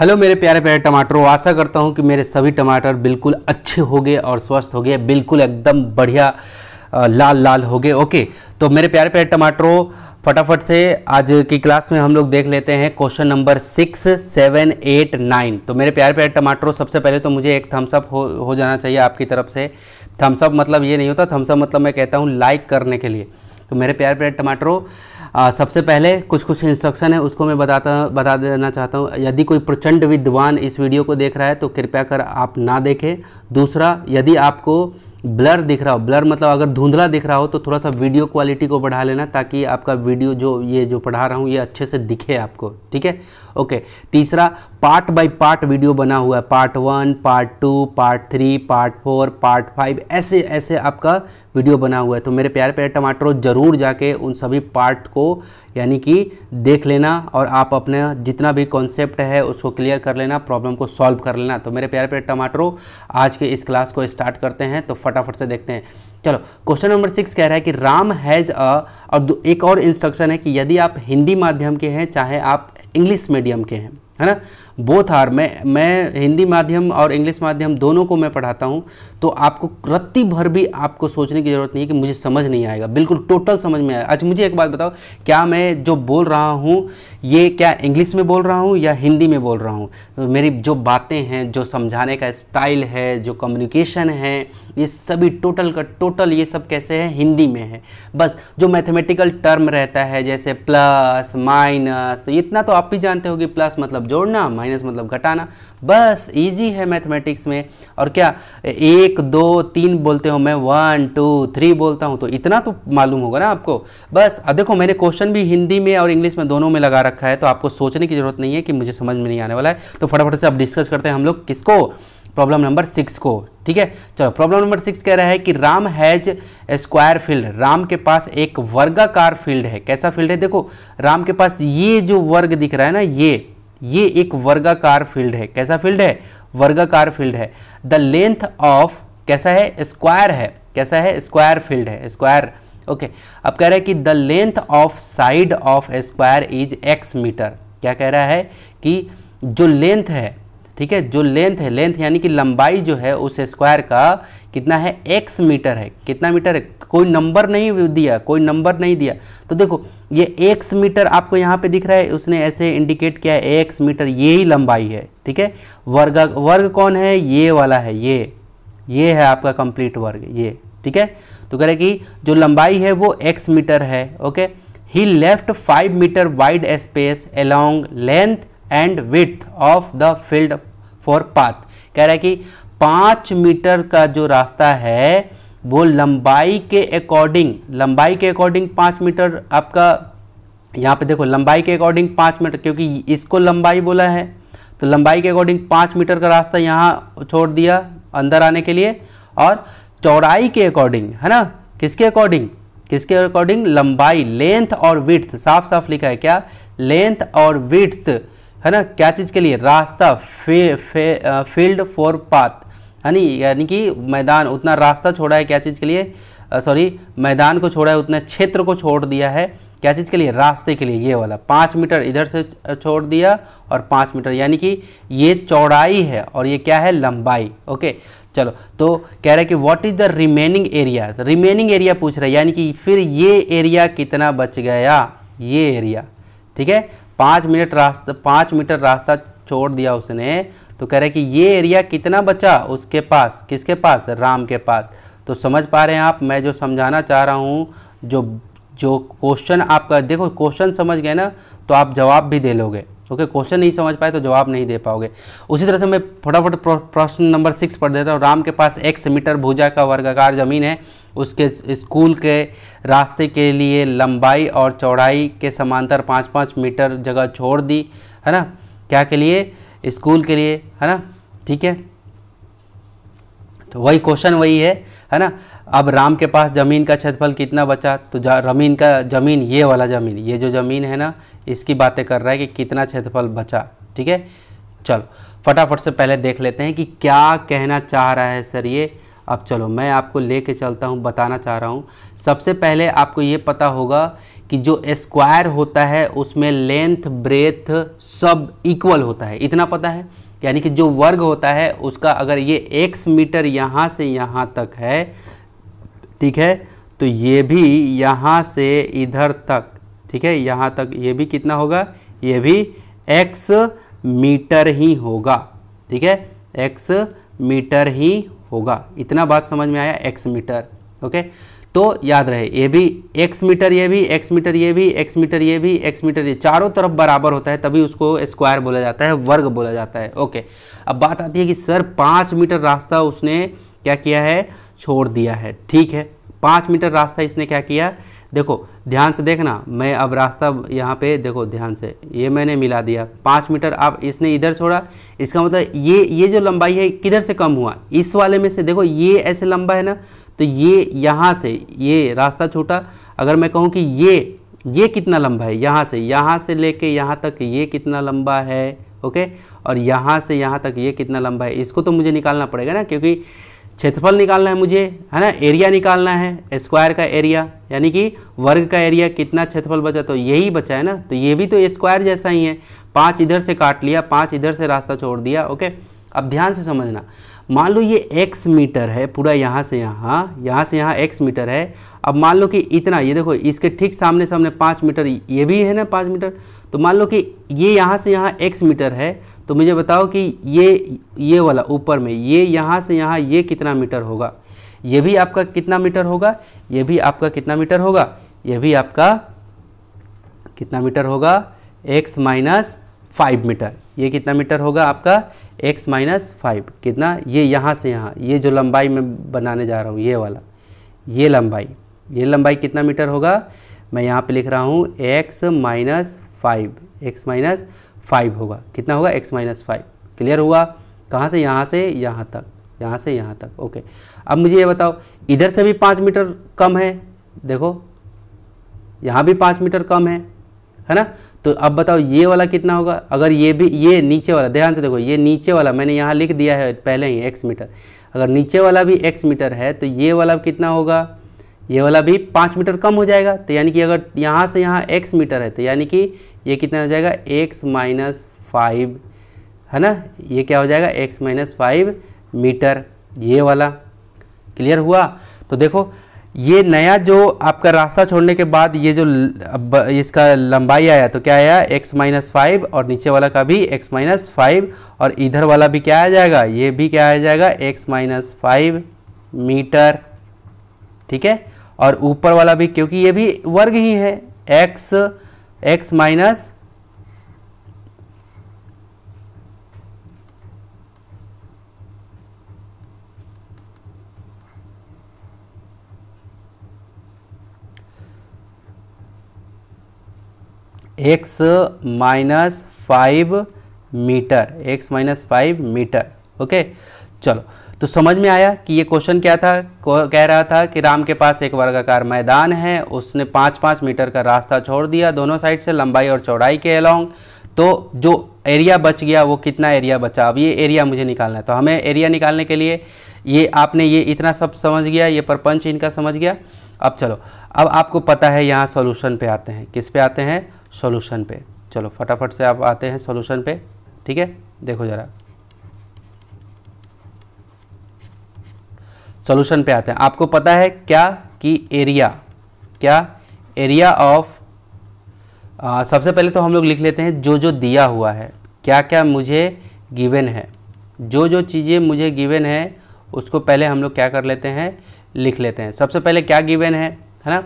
Hello मेरे प्यारे प्यारे टमाटरों आशा करता हूँ कि मेरे सभी टमाटर बिल्कुल अच्छे हो गए और स्वस्थ हो गए बिल्कुल एकदम बढ़िया लाल लाल हो गए ओके तो मेरे प्यारे प्यारे टमाटरों फटाफट से आज की क्लास में हम लोग देख लेते हैं question number six seven eight nine तो मेरे प्यारे प्यारे टमाटरों सबसे पहले तो मुझे एक थम्सअप हो हो जाना चाहिए आपकी तरफ से थम्सअप मतलब ये नहीं होता थम्सअप मतलब मैं कहता हूँ लाइक करने के लिए तो मेरे प्यारे प्यारे टमाटरों आ, सबसे पहले कुछ कुछ इंस्ट्रक्शन है उसको मैं बताता बता देना चाहता हूँ यदि कोई प्रचंड विद्वान इस वीडियो को देख रहा है तो कृपया कर आप ना देखें दूसरा यदि आपको ब्लर दिख रहा हो ब्लर मतलब अगर धुंधला दिख रहा हो तो थोड़ा सा वीडियो क्वालिटी को बढ़ा लेना ताकि आपका वीडियो जो ये जो पढ़ा रहा हूँ ये अच्छे से दिखे आपको ठीक है ओके तीसरा पार्ट बाय पार्ट वीडियो बना हुआ है part one part two part three part four part five ऐसे ऐसे आपका वीडियो बना हुआ है तो मेरे प्यारे प्यारे टमाटरों ज़रूर जाके उन सभी पार्ट को यानी कि देख लेना और आप अपने जितना भी कॉन्सेप्ट है उसको क्लियर कर लेना प्रॉब्लम को सॉल्व कर लेना तो मेरे प्यारे प्यारे टमाटरों आज के इस क्लास को स्टार्ट करते हैं तो फट फटाफट से देखते हैं चलो क्वेश्चन नंबर सिक्स कह रहा है कि राम हैज़ अ और एक और इंस्ट्रक्शन है कि यदि आप हिंदी माध्यम के हैं चाहे आप इंग्लिश मीडियम के हैं है ना बोथ आर मैं मैं हिंदी माध्यम और इंग्लिश माध्यम दोनों को मैं पढ़ाता हूँ तो आपको रत्ती भर भी आपको सोचने की ज़रूरत नहीं है कि मुझे समझ नहीं आएगा बिल्कुल टोटल समझ में आया अच्छा मुझे एक बात बताओ क्या मैं जो बोल रहा हूँ ये क्या इंग्लिश में बोल रहा हूँ या हिंदी में बोल रहा हूँ तो मेरी जो बातें हैं जो समझाने का स्टाइल है जो कम्युनिकेशन है ये सभी टोटल का टोटल ये सब कैसे है हिंदी में है बस जो मैथमेटिकल टर्म रहता है जैसे प्लस माइनस तो इतना तो आप भी जानते हो कि प्लस मतलब जोड़ना माइनस मतलब घटाना बस इजी है मैथमेटिक्स में और क्या एक दो तीन बोलते हो मैं वन टू थ्री बोलता हूँ तो इतना तो मालूम होगा ना आपको बस देखो मैंने क्वेश्चन भी हिंदी में और इंग्लिश में दोनों में लगा रखा है तो आपको सोचने की ज़रूरत नहीं है कि मुझे समझ में नहीं आने वाला है तो फटाफट से अब डिस्कस करते हैं हम लोग किसको प्रॉब्लम नंबर सिक्स को ठीक है चलो प्रॉब्लम नंबर सिक्स कह रहा है कि Ram has square field Ram के पास एक वर्गाकार फील्ड है कैसा फील्ड है देखो राम के पास ये जो वर्ग दिख रहा है ना ये ये एक वर्गाकार फील्ड है कैसा फील्ड है वर्गाकार फील्ड है द लेंथ ऑफ कैसा है स्क्वायर है कैसा है स्क्वायर फील्ड है स्क्वायर ओके अब कह रहा है कि the length of side of square is x metre क्या कह रहा है कि जो लेंथ है ठीक है जो लेंथ है लेंथ यानी कि लंबाई जो है उस स्क्वायर का कितना है एक्स मीटर है कितना मीटर है कोई नंबर नहीं दिया कोई नंबर नहीं दिया तो देखो ये एक्स मीटर आपको यहाँ पे दिख रहा है उसने ऐसे इंडिकेट किया है एक्स मीटर ये ही लंबाई है ठीक है वर्ग वर्ग कौन है ये वाला है ये ये है आपका कंप्लीट वर्ग ये ठीक है तो कह रहे कि जो लंबाई है वो एक्स मीटर है ओके ही left five metre wide space along length and width of the field for path कह रहा है कि पाँच मीटर का जो रास्ता है वो लंबाई के अकॉर्डिंग लंबाई के अकॉर्डिंग पाँच मीटर आपका यहाँ पे देखो लंबाई के अकॉर्डिंग पाँच मीटर क्योंकि इसको लंबाई बोला है तो लंबाई के अकॉर्डिंग पाँच मीटर का रास्ता यहाँ छोड़ दिया अंदर आने के लिए और चौड़ाई के अकॉर्डिंग है ना किसके अकॉर्डिंग किसके अकॉर्डिंग लंबाई लेंथ और विथ साफ साफ लिखा है क्या लेंथ और विथ्थ है ना क्या चीज़ के लिए रास्ता फे, फे, फील्ड फॉर पाथ है नी यानी कि मैदान उतना रास्ता छोड़ा है क्या चीज़ के लिए सॉरी मैदान को छोड़ा है उतना क्षेत्र को छोड़ दिया है क्या चीज़ के लिए रास्ते के लिए ये वाला पाँच मीटर इधर से छोड़ दिया और पाँच मीटर यानी कि ये चौड़ाई है और ये क्या है लंबाई ओके चलो तो कह रहे कि what is the remaining area remaining area पूछ रहा है यानी कि फिर ये एरिया कितना बच गया ये एरिया ठीक है पाँच मिनट रास्ता पाँच मीटर रास्ता छोड़ दिया उसने तो कह रहे कि ये एरिया कितना बचा उसके पास किसके पास राम के पास तो समझ पा रहे हैं आप मैं जो समझाना चाह रहा हूँ जो जो क्वेश्चन आपका देखो क्वेश्चन समझ गए ना तो आप जवाब भी दे लोगे ओके क्वेश्चन नहीं समझ पाए तो जवाब नहीं दे पाओगे उसी तरह से मैं फटाफट प्रश्न नंबर सिक्स पढ़ देता हूँ राम के पास एक्स मीटर भुजा का वर्गाकार जमीन है उसके स्कूल के रास्ते के लिए लंबाई और चौड़ाई के समांतर पाँच पाँच मीटर जगह छोड़ दी है ना क्या के लिए स्कूल के लिए है ना ठीक है तो वही क्वेश्चन वही है है ना अब राम के पास ज़मीन का क्षेत्रफल कितना बचा तो जमीन का ज़मीन ये वाला ज़मीन ये जो ज़मीन है ना इसकी बातें कर रहा है कि कितना क्षेत्रफल बचा ठीक है चलो फटाफट से पहले देख लेते हैं कि क्या कहना चाह रहा है सर ये अब चलो मैं आपको ले कर चलता हूँ बताना चाह रहा हूँ सबसे पहले आपको ये पता होगा कि जो स्क्वायर होता है उसमें लेंथ ब्रेथ सब इक्वल होता है इतना पता है यानी कि जो वर्ग होता है उसका अगर ये एक्स मीटर यहाँ से यहाँ तक है ठीक है तो ये भी यहाँ से इधर तक ठीक है यहाँ तक ये भी कितना होगा ये भी एक्स मीटर ही होगा ठीक है एक्स मीटर ही होगा इतना बात समझ में आया एक्स मीटर ओके तो याद रहे ये भी एक्स मीटर ये भी एक्स मीटर ये भी एक्स मीटर ये भी एक्स मीटर ये चारों तरफ बराबर होता है तभी उसको स्क्वायर बोला जाता है वर्ग बोला जाता है ओके अब बात आती है कि सर पाँच मीटर रास्ता उसने क्या किया है छोड़ दिया है ठीक है पाँच मीटर रास्ता इसने क्या किया देखो ध्यान से देखना मैं अब रास्ता यहाँ पे देखो ध्यान से ये मैंने मिला दिया पाँच मीटर आप इसने इधर छोड़ा इसका मतलब ये ये जो लंबाई है किधर से कम हुआ इस वाले में से देखो ये ऐसे लंबा है ना तो ये यहाँ से ये रास्ता छूटा अगर मैं कहूँ कि ये ये कितना लंबा है यहाँ से यहाँ से कर यहाँ तक ये कितना लंबा है ओके और यहाँ से यहाँ तक ये कितना लंबा है इसको तो मुझे निकालना पड़ेगा ना क्योंकि क्षेत्रफल निकालना है मुझे है ना एरिया निकालना है स्क्वायर का एरिया यानी कि वर्ग का एरिया कितना क्षेत्रफल बचा तो यही बचा है ना तो ये भी तो स्क्वायर जैसा ही है पाँच इधर से काट लिया पाँच इधर से रास्ता छोड़ दिया ओके अब ध्यान से समझना मान लो ये एक्स मीटर है पूरा यहाँ से यहाँ यहाँ से यहाँ एक्स मीटर है अब मान लो कि इतना ये देखो इसके ठीक सामने सामने पाँच मीटर ये भी है ना पाँच मीटर तो मान लो कि ये यहाँ से यहाँ एक्स मीटर है तो मुझे बताओ कि ये ये वाला ऊपर में ये यहाँ से यहाँ ये कितना मीटर होगा ये भी आपका कितना मीटर होगा ये भी आपका कितना मीटर होगा ये भी आपका कितना मीटर होगा एक्स माइनस फाइव मीटर ये कितना मीटर होगा आपका x माइनस फाइव कितना ये यहाँ से यहाँ ये जो लंबाई मैं बनाने जा रहा हूँ ये वाला ये लंबाई ये लंबाई कितना मीटर होगा मैं यहाँ पे लिख रहा हूँ x minus five x minus five होगा कितना होगा x माइनस फाइव क्लियर हुआ कहाँ से यहाँ से यहाँ तक यहाँ से यहाँ तक ओके अब मुझे ये बताओ इधर से भी पाँच मीटर कम है देखो यहाँ भी पाँच मीटर कम है है ना तो अब बताओ ये वाला कितना होगा अगर ये भी ये नीचे वाला ध्यान से देखो ये नीचे वाला मैंने यहाँ लिख दिया है पहले ही एक्स मीटर अगर नीचे वाला भी एक्स मीटर है तो ये वाला कितना होगा ये वाला भी पाँच मीटर कम हो जाएगा तो यानी कि अगर यहाँ से यहाँ एक्स मीटर है तो यानी कि ये कितना हो जाएगा एक्स माइनस फाइव है ना ये क्या हो जाएगा एक्स माइनस फाइव मीटर ये वाला क्लियर हुआ तो देखो ये नया जो आपका रास्ता छोड़ने के बाद ये जो इसका लंबाई आया तो क्या आया x माइनस फाइव और नीचे वाला का भी x माइनस फाइव और इधर वाला भी क्या आ जाएगा ये भी क्या आ जाएगा x माइनस फाइव मीटर ठीक है और ऊपर वाला भी क्योंकि ये भी वर्ग ही है x x minus x minus five metre x minus five metre okay चलो तो समझ में आया कि ये क्वेश्चन क्या था कह रहा था कि राम के पास एक वर्गाकार मैदान है उसने पाँच पाँच मीटर का रास्ता छोड़ दिया दोनों साइड से लंबाई और चौड़ाई के अलॉन्ग तो जो एरिया बच गया वो कितना एरिया बचा अब ये एरिया मुझे निकालना है तो हमें एरिया निकालने के लिए ये आपने ये इतना सब समझ गया ये परपंच इनका समझ गया अब चलो अब आपको पता है यहाँ सॉल्यूशन पे आते हैं किस पे आते हैं सॉल्यूशन पे चलो फटाफट से आप आते हैं सॉल्यूशन पे ठीक है देखो ज़रा सॉल्यूशन पे आते हैं आपको पता है क्या कि एरिया क्या एरिया ऑफ सबसे पहले तो हम लोग लिख लेते हैं जो जो दिया हुआ है क्या क्या मुझे गिवन है जो जो चीज़ें मुझे गिवन है उसको पहले हम लोग क्या कर लेते हैं लिख लेते हैं सबसे पहले क्या गिवन है है ना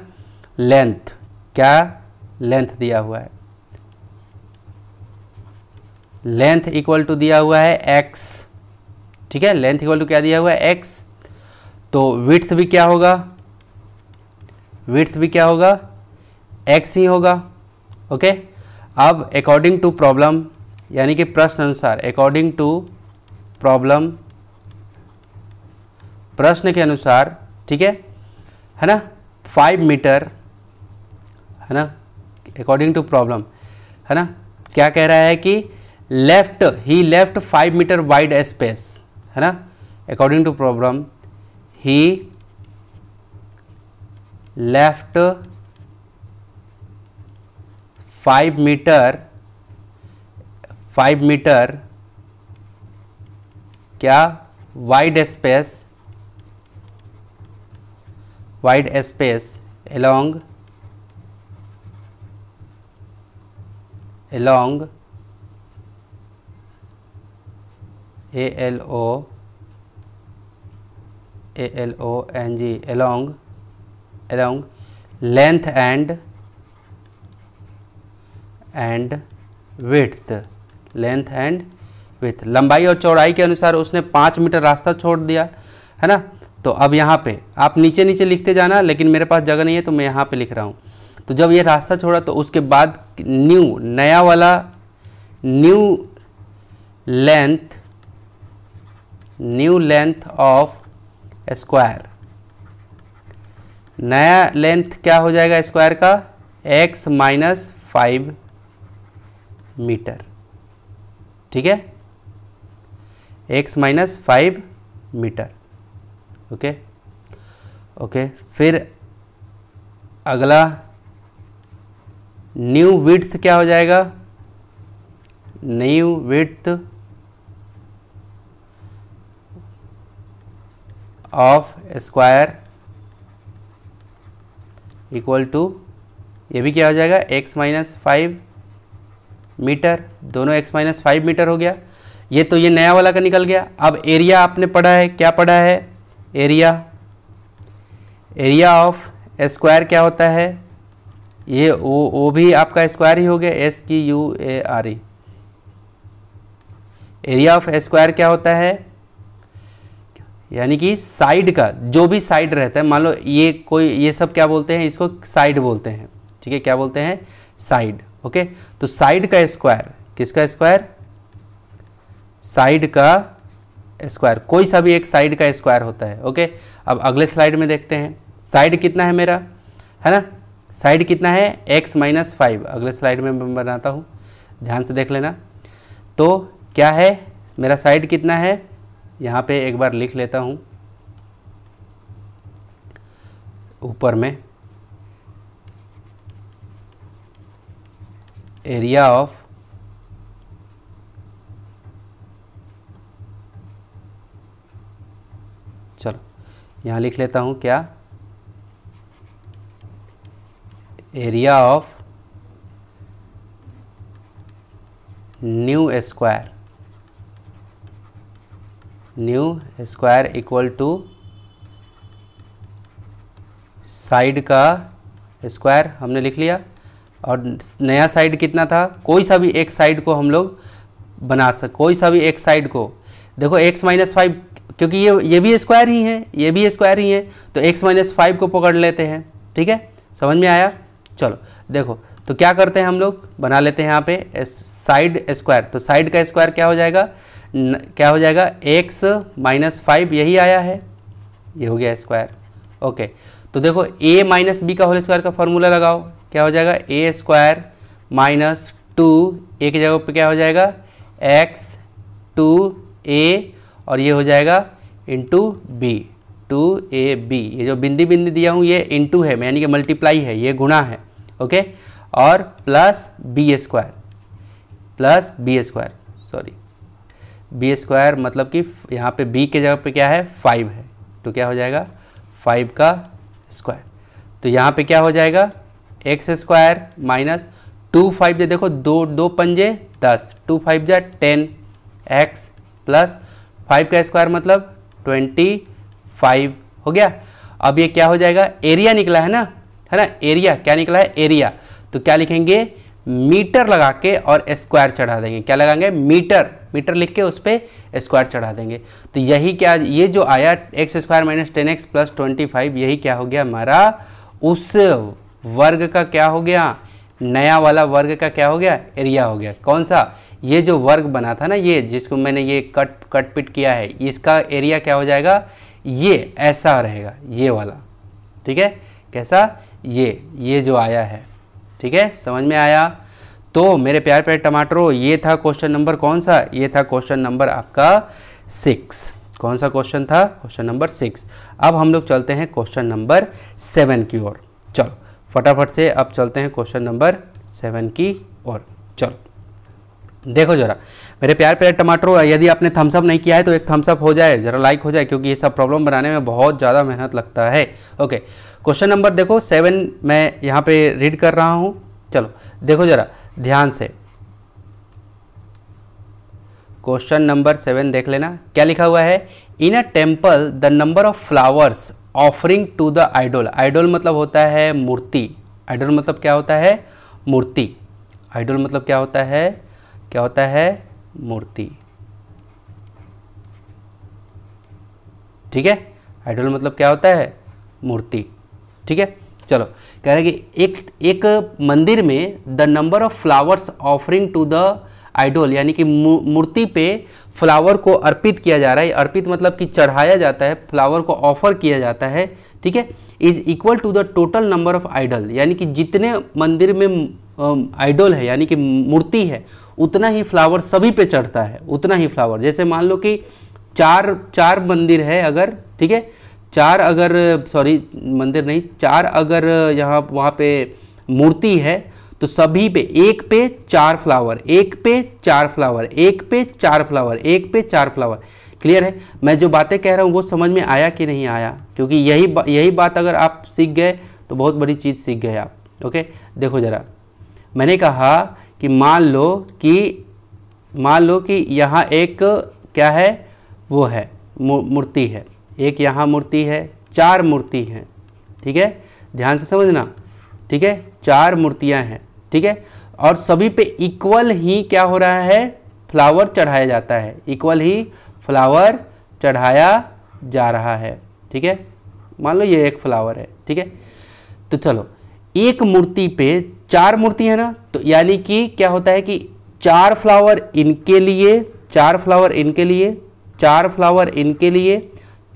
लेंथ क्या लेंथ दिया हुआ है लेंथ इक्वल टू दिया हुआ है एक्स ठीक है लेंथ इक्वल टू क्या दिया हुआ है एक्स तो विथ भी क्या होगा विथ भी क्या होगा एक्स ही होगा ओके अब अकॉर्डिंग टू प्रॉब्लम यानी कि प्रश्न अनुसार अकॉर्डिंग टू प्रॉब्लम प्रश्न के अनुसार ठीक है है ना फाइव मीटर है ना अकॉर्डिंग टू प्रॉब्लम है ना क्या कह रहा है कि लेफ्ट ही left five metre wide space है ना अकॉर्डिंग टू प्रॉब्लम ही left five metre five metre क्या wide space wide space along along ALO ALONG along along length and and width length and width लंबाई और चौड़ाई के अनुसार उसने पाँच मीटर रास्ता छोड़ दिया है ना तो अब यहाँ पे आप नीचे नीचे लिखते जाना लेकिन मेरे पास जगह नहीं है तो मैं यहाँ पे लिख रहा हूँ तो जब ये रास्ता छोड़ा तो उसके बाद न्यू नया वाला new length new length of square नया लेंथ क्या हो जाएगा स्क्वायर का x माइनस फाइव मीटर ठीक है x minus five metre okay okay फिर अगला न्यू विड्थ क्या हो जाएगा new width of square equal to ये भी क्या हो जाएगा x माइनस फाइव मीटर दोनों x माइनस फाइव मीटर हो गया ये तो ये नया वाला का निकल गया अब एरिया आपने पढ़ा है क्या पढ़ा है एरिया एरिया ऑफ स्क्वायर क्या होता है ये वो वो भी आपका स्क्वायर ही हो गया S Q U A R E area of square क्या होता है यानी कि साइड का जो भी साइड रहता है मान लो ये कोई ये सब क्या बोलते हैं इसको साइड बोलते हैं ठीक है क्या बोलते हैं साइड ओके तो साइड का स्क्वायर किसका स्क्वायर साइड का स्क्वायर कोई सा भी एक साइड का स्क्वायर होता है ओके अब अगले स्लाइड में देखते हैं साइड कितना है मेरा है ना साइड कितना है एक्स माइनस फाइव अगले स्लाइड में मैं बनाता हूँ ध्यान से देख लेना तो क्या है मेरा साइड कितना है यहाँ पे एक बार लिख लेता हूँ ऊपर में एरिया ऑफ चलो यहाँ लिख लेता हूँ क्या area of new square new square equal to side का स्क्वायर हमने लिख लिया और नया साइड कितना था कोई सा भी एक साइड को हम लोग बना सक कोई सा भी एक साइड को देखो x माइनस फाइव क्योंकि ये ये भी स्क्वायर ही है ये भी स्क्वायर ही है तो x माइनस फाइव को पकड़ लेते हैं ठीक है समझ में आया चलो देखो तो क्या करते हैं हम लोग बना लेते हैं यहाँ पे साइड स्क्वायर तो साइड का स्क्वायर क्या हो जाएगा न, क्या हो जाएगा एक्स माइनस फाइव यही आया है ये हो गया स्क्वायर ओके तो देखो ए माइनस बी का होल स्क्वायर का फॉर्मूला लगाओ क्या हो जाएगा A square minus two A की जगह पे क्या हो जाएगा एक्स टू ए और ये हो जाएगा into B two A B ये जो बिंदी बिंदी दिया हूँ ये इंटू है यानी कि मल्टीप्लाई है ये गुणा है ओके और plus B square plus B square sorry B square मतलब कि यहाँ पे बी के जगह पे क्या है फाइव है तो क्या हो जाएगा फाइव का स्क्वायर तो यहाँ पे क्या हो जाएगा x square minus two five जो देखो दो दो पंजे दस टू फाइव जै टेन एक्स प्लस फाइव का स्क्वायर मतलब ट्वेंटी फाइव हो गया अब ये क्या हो जाएगा एरिया निकला है ना है ना एरिया क्या निकला है एरिया तो क्या लिखेंगे मीटर लगा के और स्क्वायर चढ़ा देंगे क्या लगाएंगे मीटर मीटर लिख के उस पर स्क्वायर चढ़ा देंगे तो यही क्या ये जो आया x square minus ten x plus twenty five यही क्या हो गया हमारा उस वर्ग का क्या हो गया नया वाला वर्ग का क्या हो गया एरिया हो गया कौन सा ये जो वर्ग बना था ना ये जिसको मैंने ये कट कट पिट किया है इसका एरिया क्या हो जाएगा ये ऐसा रहेगा ये वाला ठीक है कैसा ये ये जो आया है ठीक है समझ में आया तो मेरे प्यार प्यारे टमाटरों ये था क्वेश्चन नंबर कौन सा ये था क्वेश्चन नंबर आपका सिक्स कौन सा क्वेश्चन था क्वेश्चन नंबर सिक्स अब हम लोग चलते हैं क्वेश्चन नंबर सेवन की ओर चलो फटाफट से अब चलते हैं क्वेश्चन नंबर सेवन की ओर चलो देखो जरा मेरे प्यार प्यार टमाटरों यदि आपने थम्सअप नहीं किया है तो एक थम्सअप हो जाए जरा लाइक हो जाए क्योंकि ये सब प्रॉब्लम बनाने में बहुत ज़्यादा मेहनत लगता है ओके क्वेश्चन नंबर देखो सेवन मैं यहाँ पे रीड कर रहा हूँ चलो देखो जरा ध्यान से क्वेश्चन नंबर सेवन देख लेना क्या लिखा हुआ है in a temple the number of flowers offering to the idol idol मतलब होता है मूर्ति आइडोल मतलब क्या होता है मूर्ति आइडोल मतलब क्या होता है क्या होता है मूर्ति ठीक है आइडोल मतलब क्या होता है मूर्ति ठीक है चलो कह रहे कि एक एक मंदिर में the number of flowers offering to the idol यानी कि मूर्ति पे फ्लावर को अर्पित किया जा रहा है अर्पित मतलब कि चढ़ाया जाता है फ्लावर को ऑफर किया जाता है ठीक है is equal to the total number of idol यानी कि जितने मंदिर में आइडोल है यानी कि मूर्ति है उतना ही फ्लावर सभी पे चढ़ता है उतना ही फ्लावर जैसे मान लो कि चार चार मंदिर है अगर ठीक है चार अगर सॉरी मंदिर नहीं चार अगर यहाँ वहाँ पे मूर्ति है तो सभी पे एक पे चार फ्लावर एक पे चार फ्लावर एक पे चार फ्लावर एक पे चार फ्लावर क्लियर है मैं जो बातें कह रहा हूँ वो समझ में आया कि नहीं आया क्योंकि यही बा, यही बात अगर आप सीख गए तो बहुत बड़ी चीज़ सीख गए आप ओके देखो ज़रा मैंने कहा कि मान लो कि मान लो कि यहाँ एक क्या है वो है मूर्ति है एक यहाँ मूर्ति है चार मूर्ति हैं ठीक है ध्यान से समझना ठीक है चार मूर्तियाँ हैं ठीक है और सभी पे इक्वल ही क्या हो रहा है फ्लावर चढ़ाया जाता है इक्वल ही फ्लावर चढ़ाया जा रहा है ठीक है मान लो ये एक फ्लावर है ठीक है तो चलो एक मूर्ति पे चार मूर्ति है ना तो यानी कि क्या होता है कि चार फ्लावर इनके लिए चार फ्लावर इनके लिए चार फ्लावर इनके लिए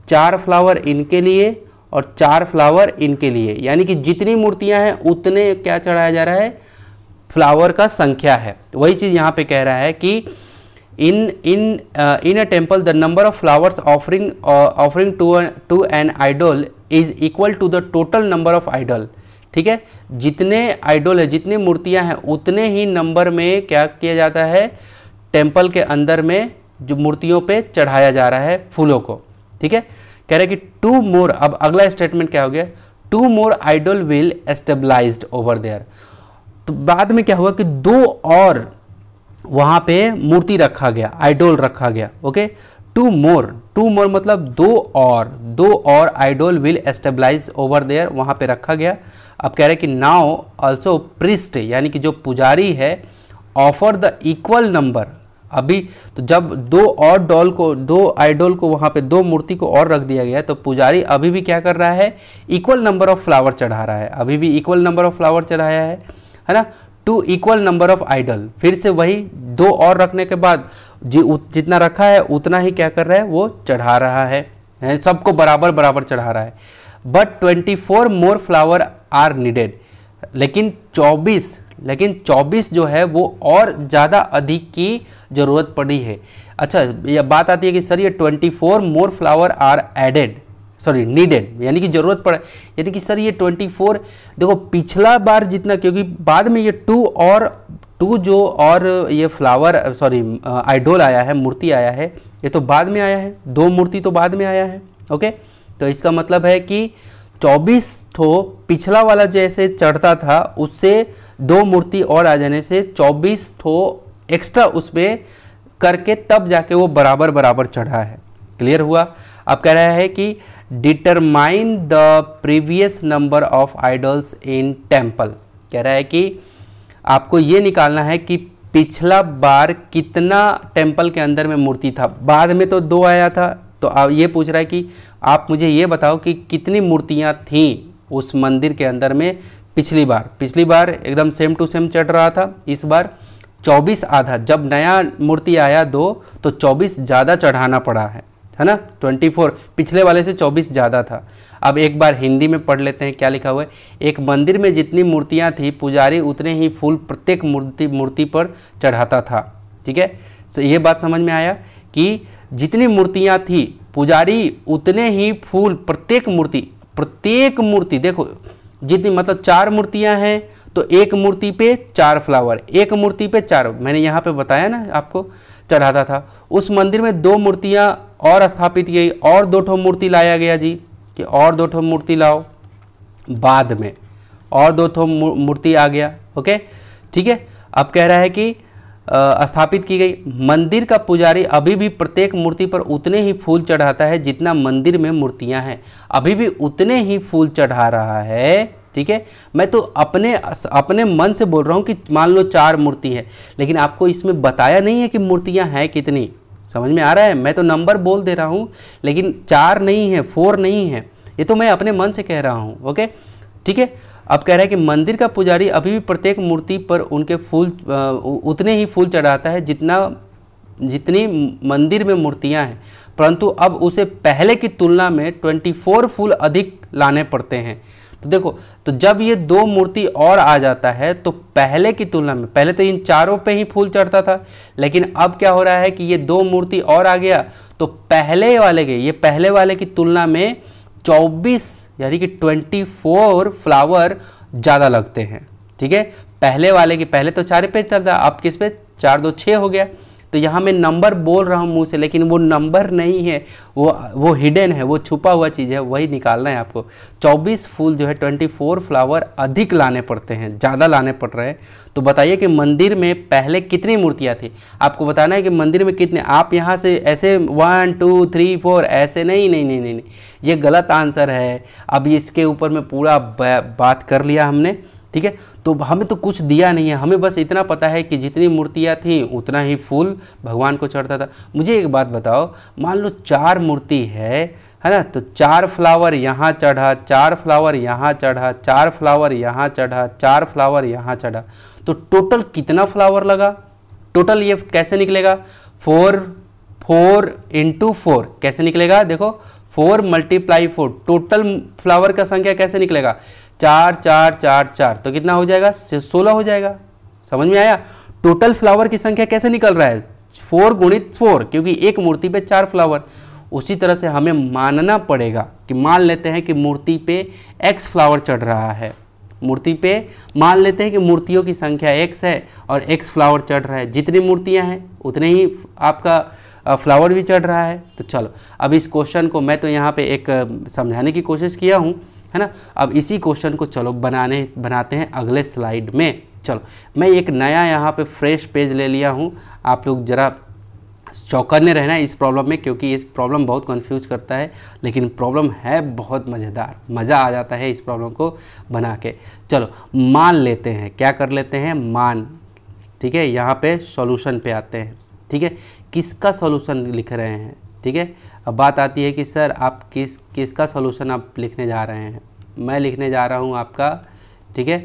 चार फ्लावर इनके लिए और चार फ्लावर इनके लिए यानी कि जितनी मूर्तियां हैं उतने क्या चढ़ाया जा रहा है फ्लावर का संख्या है तो वही चीज़ यहाँ पे कह रहा है कि in in in a temple the number of flowers offering offering to to an idol is equal to the total number of idol ठीक है जितने आइडोल है जितनी मूर्तियां हैं उतने ही नंबर में क्या किया जाता है टेम्पल के अंदर में जो मूर्तियों पे चढ़ाया जा रहा है फूलों को ठीक है कह रहे कि टू मोर अब अगला स्टेटमेंट क्या हो गया two more idol will establish over there तो बाद में क्या हुआ कि दो और वहाँ पे मूर्ति रखा गया आइडोल रखा गया okay two more two more मतलब दो और दो और idol will establish over there वहाँ पे रखा गया अब कह रहे हैं कि नाउ ऑल्सो प्रिस्ट यानी कि जो पुजारी है ऑफर द इक्वल नंबर अभी तो जब दो और डॉल को दो आइडोल को वहाँ पे दो मूर्ति को और रख दिया गया तो पुजारी अभी भी क्या कर रहा है इक्वल नंबर ऑफ फ्लावर चढ़ा रहा है अभी भी इक्वल नंबर ऑफ फ्लावर चढ़ाया है है ना to equal number of idol फिर से वही दो और रखने के बाद जी जितना रखा है उतना ही क्या कर रहा है वो चढ़ा रहा है सबको बराबर बराबर चढ़ा रहा है but twenty four more flower are needed लेकिन चौबीस लेकिन 24 जो है वो और ज़्यादा अधिक की ज़रूरत पड़ी है अच्छा यह बात आती है कि सर ये 24 more flower are added sorry needed यानी कि ज़रूरत पड़े यानी कि सर ये 24 देखो पिछला बार जितना क्योंकि बाद में ये टू और टू जो और ये फ्लावर सॉरी आइडोल आया है मूर्ति आया है ये तो बाद में आया है दो मूर्ति तो बाद में आया है ओके तो इसका मतलब है कि 24 तो पिछला वाला जैसे चढ़ता था उससे दो मूर्ति और आ जाने से 24 तो एक्स्ट्रा उसमें करके तब जाके वो बराबर बराबर चढ़ा है क्लियर हुआ अब कह रहा है कि determine the previous number of idols in temple कह रहा है कि आपको ये निकालना है कि पिछला बार कितना टेम्पल के अंदर में मूर्ति था बाद में तो दो आया था तो अब ये पूछ रहा है कि आप मुझे ये बताओ कि कितनी मूर्तियाँ थीं उस मंदिर के अंदर में पिछली बार पिछली बार एकदम सेम टू सेम चढ़ रहा था इस बार 24 आधा जब नया मूर्ति आया दो तो 24 ज़्यादा चढ़ाना पड़ा है है ना 24 पिछले वाले से 24 ज़्यादा था अब एक बार हिंदी में पढ़ लेते हैं क्या लिखा हुआ है एक मंदिर में जितनी मूर्तियाँ थी पुजारी उतने ही फूल प्रत्येक मूर्ति मूर्ति पर चढ़ाता था ठीक है तो ये बात समझ में आया कि जितनी मूर्तियाँ थी पुजारी उतने ही फूल प्रत्येक मूर्ति प्रत्येक मूर्ति देखो जितनी मतलब चार मूर्तियाँ हैं तो एक मूर्ति पे चार फ्लावर एक मूर्ति पे चार मैंने यहाँ पे बताया ना आपको चढ़ाता था उस मंदिर में दो मूर्तियाँ और स्थापित यही और दो ठो मूर्ति लाया गया जी कि और दो ठो मूर्ति लाओ बाद में और दो ठो मूर्ति आ गया ओके ठीक है अब कह रहा है कि स्थापित की गई मंदिर का पुजारी अभी भी प्रत्येक मूर्ति पर उतने ही फूल चढ़ाता है जितना मंदिर में मूर्तियां हैं अभी भी उतने ही फूल चढ़ा रहा है ठीक है मैं तो अपने अपने मन से बोल रहा हूँ कि मान लो चार मूर्ति है लेकिन आपको इसमें बताया नहीं है कि मूर्तियाँ हैं कितनी समझ में आ रहा है मैं तो नंबर बोल दे रहा हूँ लेकिन चार नहीं है फोर नहीं है ये तो मैं अपने मन से कह रहा हूँ ओके ठीक है अब कह रहा है कि मंदिर का पुजारी अभी भी प्रत्येक मूर्ति पर उनके फूल उतने ही फूल चढ़ाता है जितना जितनी मंदिर में मूर्तियां हैं परंतु अब उसे पहले की तुलना में 24 फूल अधिक लाने पड़ते हैं तो देखो तो जब ये दो मूर्ति और आ जाता है तो पहले की तुलना में पहले तो इन चारों पे ही फूल चढ़ता था लेकिन अब क्या हो रहा है कि ये दो मूर्ति और आ गया तो पहले वाले के ये पहले वाले की तुलना में 24 यानी कि 24 फ्लावर ज़्यादा लगते हैं ठीक है पहले वाले के पहले तो चार पे चलता अब किस पे चार दो छः हो गया तो यहाँ मैं नंबर बोल रहा हूँ मुँह से लेकिन वो नंबर नहीं है वो वो हिडन है वो छुपा हुआ चीज़ है वही निकालना है आपको चौबीस फूल जो है ट्वेंटी फोर फ्लावर अधिक लाने पड़ते हैं ज़्यादा लाने पड़ रहे हैं तो बताइए कि मंदिर में पहले कितनी मूर्तियाँ थी आपको बताना है कि मंदिर में कितने आप यहाँ से ऐसे वन टू थ्री फोर ऐसे नहीं नहीं नहीं नहीं, नहीं। ये गलत आंसर है अब इसके ऊपर में पूरा बात कर लिया हमने ठीक है तो हमें तो कुछ दिया नहीं है हमें बस इतना पता है कि जितनी मूर्तियाँ थीं उतना ही फूल भगवान को चढ़ता था मुझे एक बात बताओ मान लो चार मूर्ति है है ना तो चार फ्लावर यहाँ चढ़ा चार फ्लावर यहाँ चढ़ा चार फ्लावर यहाँ चढ़ा चार फ्लावर यहाँ चढ़ा तो टोटल कितना फ्लावर लगा टोटल ये कैसे निकलेगा फोर फोर इंटू फोर कैसे निकलेगा देखो four multiply four total flower का संख्या कैसे निकलेगा चार चार चार चार तो कितना हो जाएगा सोलह हो जाएगा समझ में आया टोटल फ्लावर की संख्या कैसे निकल रहा है फोर गुणित फोर क्योंकि एक मूर्ति पे चार फ्लावर उसी तरह से हमें मानना पड़ेगा कि मान लेते हैं कि मूर्ति पे एक्स फ्लावर चढ़ रहा है मूर्ति पे मान लेते हैं कि मूर्तियों की संख्या एक्स है और एक्स फ्लावर चढ़ रहा है जितनी मूर्तियाँ हैं उतने ही आपका फ्लावर भी चढ़ रहा है तो चलो अब इस क्वेश्चन को मैं तो यहाँ पे एक समझाने की कोशिश किया हूँ है ना अब इसी क्वेश्चन को चलो बनाने बनाते हैं अगले स्लाइड में चलो मैं एक नया यहाँ पे फ्रेश पेज ले लिया हूँ आप लोग ज़रा चौकन्ने रहना इस प्रॉब्लम में क्योंकि इस प्रॉब्लम बहुत कंफ्यूज करता है लेकिन प्रॉब्लम है बहुत मज़ेदार मज़ा आ जाता है इस प्रॉब्लम को बना के चलो मान लेते हैं क्या कर लेते हैं मान ठीक है यहाँ पे सॉल्यूशन पे आते हैं ठीक है किसका सॉल्यूशन लिख रहे हैं ठीक है अब बात आती है कि सर आप किस किसका सॉल्यूशन आप लिखने जा रहे हैं मैं लिखने जा रहा हूँ आपका ठीक है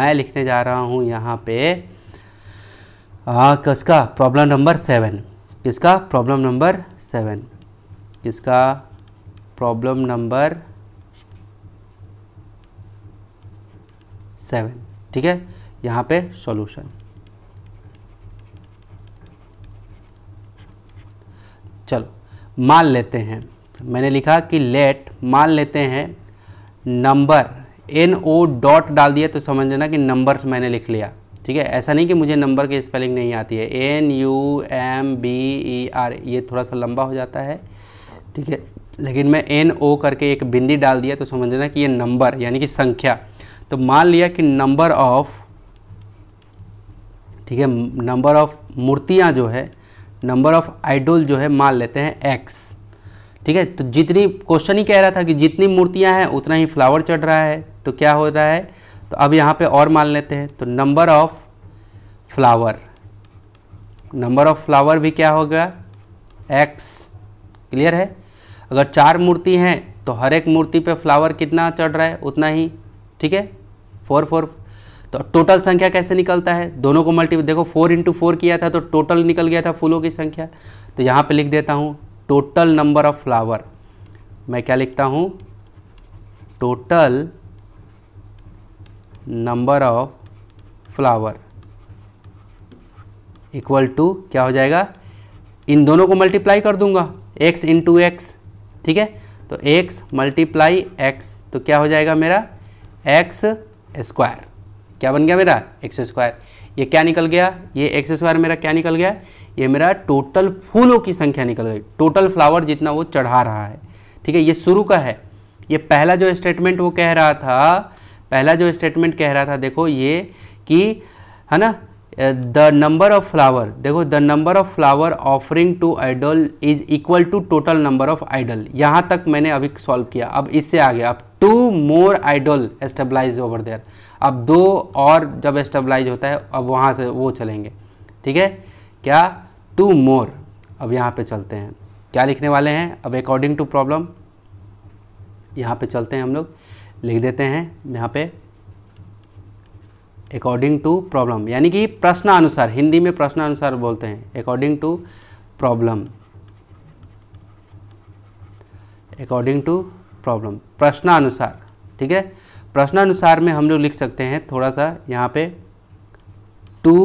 मैं लिखने जा रहा हूँ यहाँ पे आ, किसका प्रॉब्लम नंबर सेवन किसका प्रॉब्लम नंबर सेवन किसका प्रॉब्लम नंबर सेवन ठीक है यहाँ पे सॉल्यूशन चलो मान लेते हैं मैंने लिखा कि लेट मान लेते हैं नंबर एन ओ डॉट डाल दिया तो समझ लेना कि नंबर मैंने लिख लिया ठीक है ऐसा नहीं कि मुझे नंबर की स्पेलिंग नहीं आती है N U M B E R ये थोड़ा सा लंबा हो जाता है ठीक है लेकिन मैं एन ओ करके एक बिंदी डाल दिया तो समझ लेना कि ये नंबर यानी कि संख्या तो मान लिया कि नंबर ऑफ ठीक है नंबर ऑफ मूर्तियाँ जो है नंबर ऑफ आइडोल जो है मान लेते हैं एक्स ठीक है तो जितनी क्वेश्चन ही कह रहा था कि जितनी मूर्तियां हैं उतना ही फ्लावर चढ़ रहा है तो क्या हो रहा है तो अब यहाँ पे और मान लेते हैं तो number of flower number of flower भी क्या होगा एक्स क्लियर है अगर चार मूर्ति हैं तो हर एक मूर्ति पे फ्लावर कितना चढ़ रहा है उतना ही ठीक है फोर फोर तो टोटल संख्या कैसे निकलता है दोनों को मल्टीप्लाई देखो फोर इंटू फोर किया था तो टोटल निकल गया था फूलों की संख्या तो यहाँ पे लिख देता हूँ टोटल नंबर ऑफ फ्लावर मैं क्या लिखता हूँ total number of flower equal to क्या हो जाएगा इन दोनों को मल्टीप्लाई कर दूंगा x इंटू एक्स ठीक है तो x मल्टीप्लाई एक्स तो क्या हो जाएगा मेरा एक्स स्क्वायर क्या बन गया मेरा एक्स स्क्वायर ये क्या निकल गया ये एक्स स्क्वायर मेरा क्या निकल गया ये मेरा टोटल फूलों की संख्या निकल गई टोटल फ्लावर जितना वो चढ़ा रहा है ठीक है ये शुरू का है ये पहला जो स्टेटमेंट वो कह रहा था पहला जो स्टेटमेंट कह रहा था देखो ये कि है ना द नंबर ऑफ फ्लावर देखो the number of flower offering to idol is equal to total number of idol यहाँ तक मैंने अभी सॉल्व किया अब इससे आगे अब two more idol establish over there अब दो और जब एस्टेब्लाइज होता है अब वहाँ से वो चलेंगे ठीक है क्या टू मोर अब यहाँ पे चलते हैं क्या लिखने वाले हैं अब अकॉर्डिंग टू प्रॉब्लम यहाँ पे चलते हैं हम लोग लिख देते हैं यहाँ पे अकॉर्डिंग टू प्रॉब्लम यानी कि प्रश्न अनुसार हिंदी में प्रश्न अनुसार बोलते हैं according to problem according to problem प्रश्न अनुसार ठीक है प्रश्न अनुसार में हम लोग लिख सकते हैं थोड़ा सा यहाँ पे टू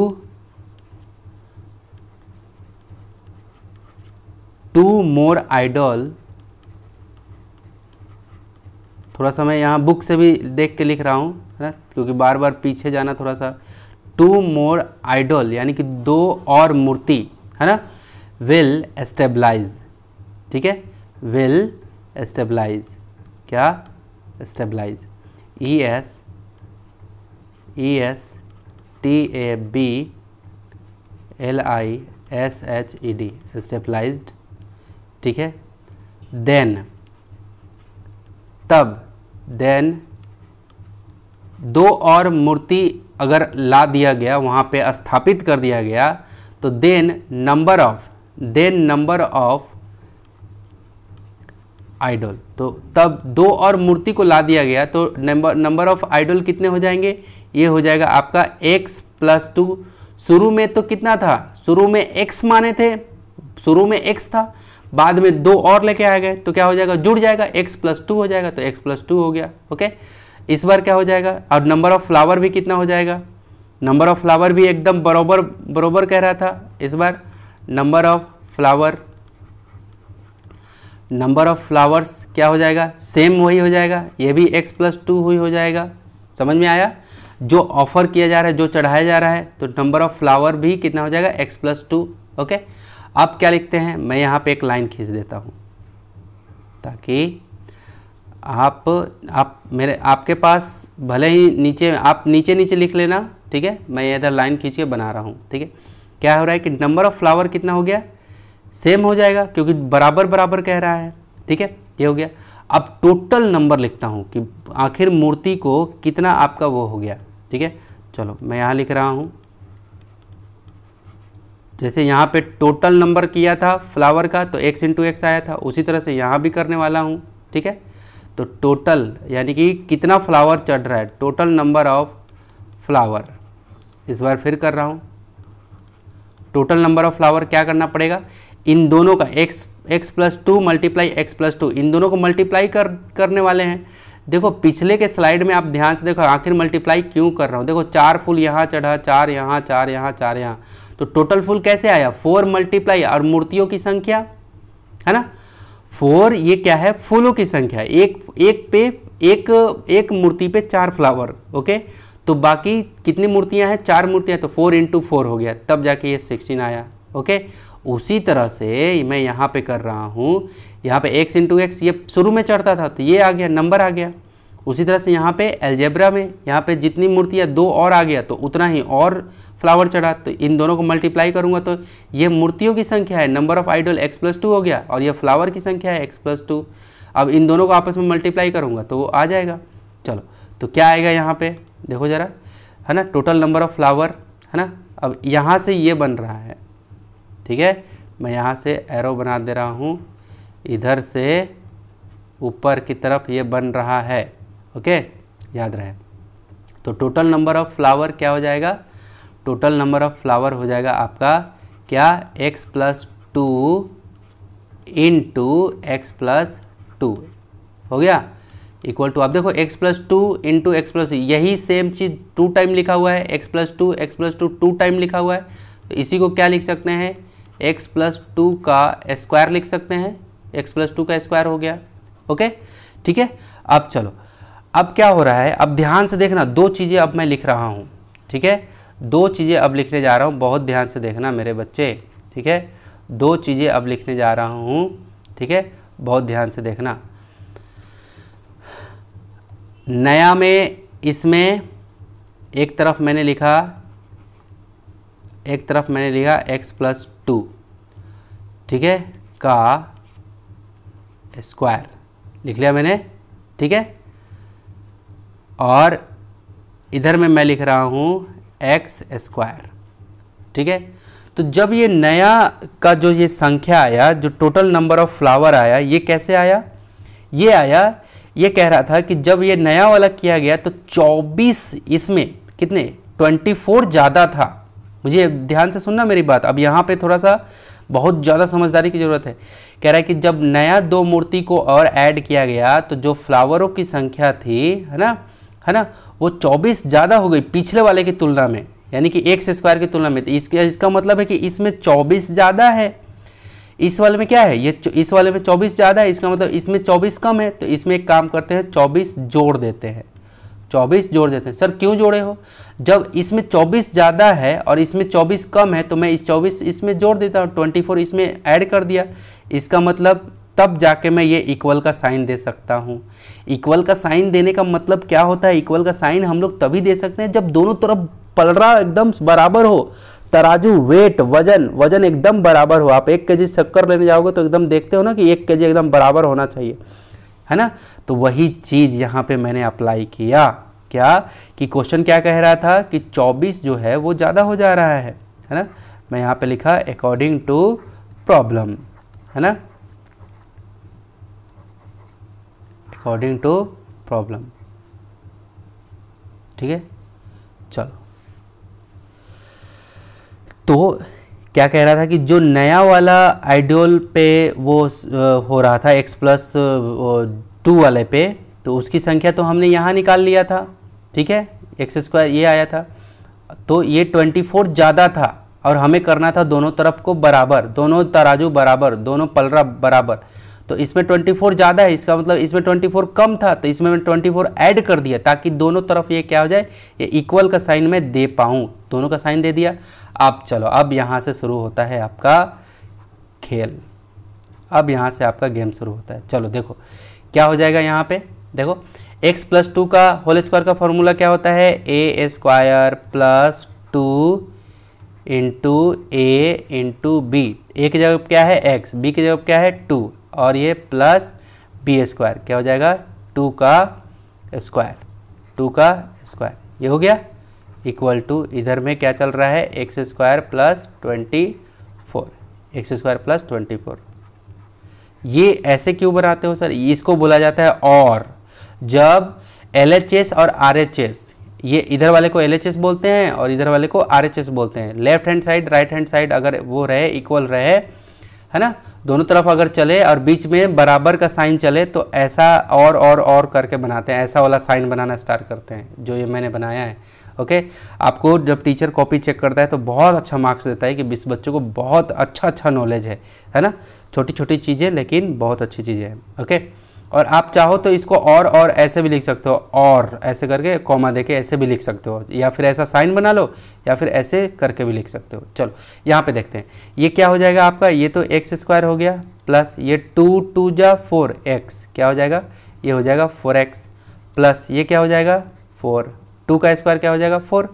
टू मोर आइडल थोड़ा सा मैं यहाँ बुक से भी देख के लिख रहा हूँ है ना क्योंकि बार बार पीछे जाना थोड़ा सा टू मोर आइडल यानी कि दो और मूर्ति है ना विल स्टेबलाइज ठीक है विल स्टेबलाइज क्या stabilise E S E S T A B L I S H E D stabilised ठीक है देन तब देन दो और मूर्ति अगर ला दिया गया वहाँ पे स्थापित कर दिया गया तो then number of then number of idol तो तब दो और मूर्ति को ला दिया गया तो नंबर नंबर ऑफ आइडल कितने हो जाएंगे ये हो जाएगा आपका x प्लस टू शुरू में तो कितना था शुरू में x माने थे शुरू में x था बाद में दो और लेके आ गए तो क्या हो जाएगा जुड़ जाएगा एक्स प्लस टू हो जाएगा तो एक्स प्लस टू हो गया ओके इस बार क्या हो जाएगा और नंबर ऑफ फ्लावर भी कितना हो जाएगा नंबर ऑफ फ्लावर भी एकदम बराबर बराबर कह रहा था इस बार number of flower number of flowers क्या हो जाएगा सेम वही हो जाएगा ये भी एक्स प्लस टू हुई हो जाएगा समझ में आया जो ऑफर किया जा रहा है जो चढ़ाया जा रहा है तो नंबर ऑफ फ्लावर भी कितना हो जाएगा एक्स प्लस टू ओके अब क्या लिखते हैं मैं यहाँ पे एक लाइन खींच देता हूँ ताकि आप आप मेरे आपके पास भले ही नीचे आप नीचे नीचे लिख लेना ठीक है मैं इधर लाइन खींच के बना रहा हूँ ठीक है क्या हो रहा है कि नंबर ऑफ़ फ्लावर कितना हो गया सेम हो जाएगा क्योंकि बराबर बराबर कह रहा है ठीक है ये हो गया अब टोटल नंबर लिखता हूँ कि आखिर मूर्ति को कितना आपका वो हो गया ठीक है चलो मैं यहाँ लिख रहा हूँ जैसे यहाँ पे टोटल नंबर किया था फ्लावर का तो एक्स इंटू एक्स आया था उसी तरह से यहाँ भी करने वाला हूँ ठीक है तो टोटल यानी कि कितना फ्लावर चढ़ रहा है टोटल नंबर ऑफ फ्लावर इस बार फिर कर रहा हूँ टोटल नंबर ऑफ फ्लावर क्या करना पड़ेगा इन दोनों का x x plus two multiply x plus two इन दोनों को मल्टीप्लाई कर करने वाले हैं देखो पिछले के स्लाइड में आप ध्यान से देखो आखिर मल्टीप्लाई क्यों कर रहा हूँ देखो चार फूल यहाँ चढ़ा चार यहाँ चार यहाँ चार यहाँ तो टोटल फूल कैसे आया फोर मल्टीप्लाई और मूर्तियों की संख्या है ना फोर ये क्या है फूलों की संख्या एक एक पे एक एक मूर्ति पे चार फ्लावर ओके तो बाकी कितनी मूर्तियां हैं चार मूर्तियां तो फोर इंटू फोर हो गया तब जाके ये सिक्सटीन आया ओके उसी तरह से मैं यहाँ पे कर रहा हूँ यहाँ पे एक्स इंटू एक्स ये शुरू में चढ़ता था तो ये आ गया नंबर आ गया उसी तरह से यहाँ पे एल्जेब्रा में यहाँ पे जितनी मूर्तियाँ दो और आ गया तो उतना ही और फ्लावर चढ़ा तो इन दोनों को मल्टीप्लाई करूँगा तो ये मूर्तियों की संख्या है number of idol x plus two हो गया और ये फ्लावर की संख्या है एक्स प्लस टू अब इन दोनों को आपस में मल्टीप्लाई करूँगा तो वो आ जाएगा चलो तो क्या आएगा यहाँ पर देखो ज़रा है ना टोटल नंबर ऑफ फ्लावर है ना अब यहाँ से ये बन रहा है ठीक है मैं यहाँ से एरो बना दे रहा हूँ इधर से ऊपर की तरफ ये बन रहा है ओके याद रहे तो टोटल नंबर ऑफ फ्लावर क्या हो जाएगा टोटल नंबर ऑफ फ्लावर हो जाएगा आपका क्या x plus two into x plus two हो गया इक्वल टू आप देखो x plus two into x plus यही सेम चीज़ टू टाइम लिखा हुआ है x plus two x plus two two time लिखा हुआ है तो इसी को क्या लिख सकते हैं x प्लस टू का स्क्वायर लिख सकते हैं x प्लस टू का स्क्वायर हो गया ओके ठीक है अब चलो अब क्या हो रहा है अब ध्यान से देखना दो चीज़ें अब मैं लिख रहा हूँ ठीक है दो चीज़ें अब लिखने जा रहा हूँ बहुत ध्यान से देखना मेरे बच्चे ठीक है दो चीज़ें अब लिखने जा रहा हूँ ठीक है बहुत ध्यान से देखना नया में इसमें एक तरफ मैंने लिखा एक तरफ मैंने लिखा x प्लस टू ठीक है का स्क्वायर लिख लिया मैंने ठीक है और इधर में मैं लिख रहा हूँ एक्स स्क्वायर ठीक है तो जब ये नया का जो ये संख्या आया जो टोटल नंबर ऑफ फ्लावर आया ये कैसे आया ये आया ये कह रहा था कि जब ये नया वाला किया गया तो 24 इसमें कितने 24 ज़्यादा था मुझे ध्यान से सुनना मेरी बात अब यहाँ पे थोड़ा सा बहुत ज़्यादा समझदारी की ज़रूरत है कह रहा है कि जब नया दो मूर्ति को और ऐड किया गया तो जो फ्लावरों की संख्या थी है ना है ना वो 24 ज़्यादा हो गई पिछले वाले की तुलना में यानी कि एक्स स्क्वायर की तुलना में तो इसका इसका मतलब है कि इसमें 24 ज़्यादा है इस वाले में क्या है ये इस वाले में 24 ज़्यादा है इसका मतलब इसमें 24 कम है तो इसमें एक काम करते हैं 24 जोड़ देते हैं 24 जोड़ देते हैं सर क्यों जोड़े हो जब इसमें 24 ज़्यादा है और इसमें 24 कम है तो मैं इस 24 इसमें जोड़ देता हूँ 24 इसमें ऐड कर दिया इसका मतलब तब जाके मैं ये इक्वल का साइन दे सकता हूँ इक्वल का साइन देने का मतलब क्या होता है इक्वल का साइन हम लोग तभी दे सकते हैं जब दोनों तरफ पलड़ा एकदम बराबर हो तराजू वेट वजन वजन एकदम बराबर हो आप एक के जी शक्कर लेने जाओगे तो एकदम देखते हो ना कि एक के जी एकदम बराबर होना चाहिए है ना तो वही चीज़ यहाँ पे मैंने अप्लाई किया क्या कि क्वेश्चन क्या कह रहा था कि 24 जो है वो ज़्यादा हो जा रहा है है ना मैं यहाँ पे लिखा अकॉर्डिंग टू प्रॉब्लम है ना अकॉर्डिंग टू प्रॉब्लम ठीक है चलो तो क्या कह रहा था कि जो नया वाला आइडियल पे वो हो रहा था एक्स प्लस टू वाले पे तो उसकी संख्या तो हमने यहाँ निकाल लिया था ठीक है एक्स स्क्वायर ये आया था तो ये ट्वेंटी फोर ज़्यादा था और हमें करना था दोनों तरफ को बराबर दोनों तराजू बराबर दोनों पलरा बराबर तो इसमें 24 ज़्यादा है इसका मतलब इसमें 24 कम था तो इसमें मैंने 24 ऐड कर दिया ताकि दोनों तरफ ये क्या हो जाए ये इक्वल का साइन मैं दे पाऊँ दोनों का साइन दे दिया अब चलो अब यहाँ से शुरू होता है आपका खेल अब यहाँ से आपका गेम शुरू होता है चलो देखो क्या हो जाएगा यहाँ पे देखो x प्लस टू का होल स्क्वायर का फॉर्मूला क्या होता है A square plus two into A into B A की जगह क्या है x बी की जगह क्या है टू और ये प्लस बी स्क्वायर क्या हो जाएगा टू का स्क्वायर टू का स्क्वायर ये हो गया इक्वल टू इधर में क्या चल रहा है x square plus twenty four x square plus twenty four ये ऐसे क्यों बनाते हो सर इसको बोला जाता है और जब एल और आर ये इधर वाले को एल बोलते हैं और इधर वाले को आर बोलते हैं left hand side right hand side अगर वो रहे इक्वल रहे है ना दोनों तरफ अगर चले और बीच में बराबर का साइन चले तो ऐसा और और और करके बनाते हैं ऐसा वाला साइन बनाना स्टार्ट करते हैं जो ये मैंने बनाया है ओके आपको जब टीचर कॉपी चेक करता है तो बहुत अच्छा मार्क्स देता है कि बीस बच्चों को बहुत अच्छा अच्छा नॉलेज है है ना छोटी छोटी चीज़ें लेकिन बहुत अच्छी चीज़ें हैं ओके और आप चाहो तो इसको और और ऐसे भी लिख सकते हो और ऐसे करके कॉमा दे के ऐसे भी लिख सकते हो या फिर ऐसा साइन बना लो या फिर ऐसे करके भी लिख सकते हो चलो यहाँ पे देखते हैं ये क्या हो जाएगा आपका ये तो एक्स स्क्वायर हो गया प्लस ये टू टू जा फोर एक्स क्या हो जाएगा ये हो जाएगा फोर एक्स प्लस ये क्या हो जाएगा फोर टू का स्क्वायर क्या हो जाएगा फोर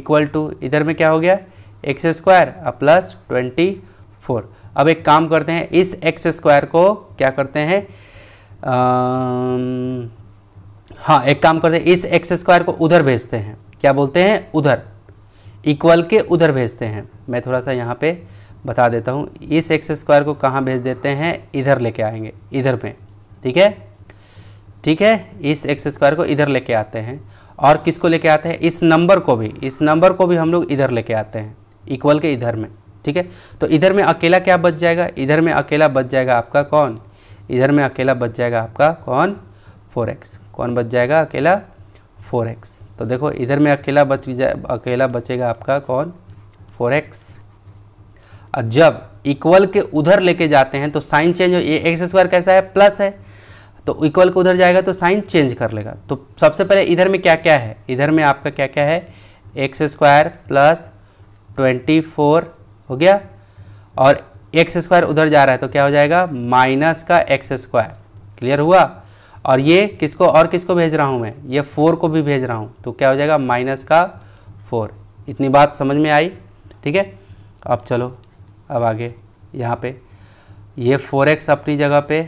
इक्वल टू इधर में क्या हो गया x square plus twenty four अब एक काम करते हैं इस एक्स स्क्वायर को क्या करते हैं हाँ एक काम करते हैं इस एक्स स्क्वायर को उधर भेजते हैं क्या बोलते हैं उधर इक्वल के उधर भेजते हैं मैं थोड़ा सा यहाँ पे बता देता हूँ इस एक्स स्क्वायर को कहाँ भेज देते हैं इधर लेके आएंगे इधर पे ठीक है ठीक है इस एक्स स्क्वायर को इधर लेके आते हैं और किसको लेके आते हैं इस नंबर को भी इस नंबर को भी हम लोग इधर लेके आते हैं इक्वल के इधर में ठीक है तो इधर में अकेला क्या बच जाएगा इधर में अकेला बच जाएगा आपका कौन इधर में अकेला बच जाएगा आपका कौन फोर एक्स कौन बच जाएगा अकेला फोर एक्स तो देखो इधर में अकेला बच जाए अकेला बचेगा आपका कौन फोर एक्स और जब इक्वल के उधर लेके जाते हैं तो साइन चेंज हो ये एक्स स्क्वायर कैसा है प्लस है तो इक्वल के उधर जाएगा तो साइन चेंज कर लेगा तो सबसे पहले इधर में क्या क्या है इधर में आपका क्या क्या है x square plus twenty four हो गया और एक्स स्क्वायर उधर जा रहा है तो क्या हो जाएगा माइनस का एक्स स्क्वायर क्लियर हुआ और ये किसको और किसको भेज रहा हूँ मैं ये फोर को भी भेज रहा हूँ तो क्या हो जाएगा माइनस का फोर इतनी बात समझ में आई ठीक है अब चलो अब आगे यहाँ पे ये फोर एक्स अपनी जगह पे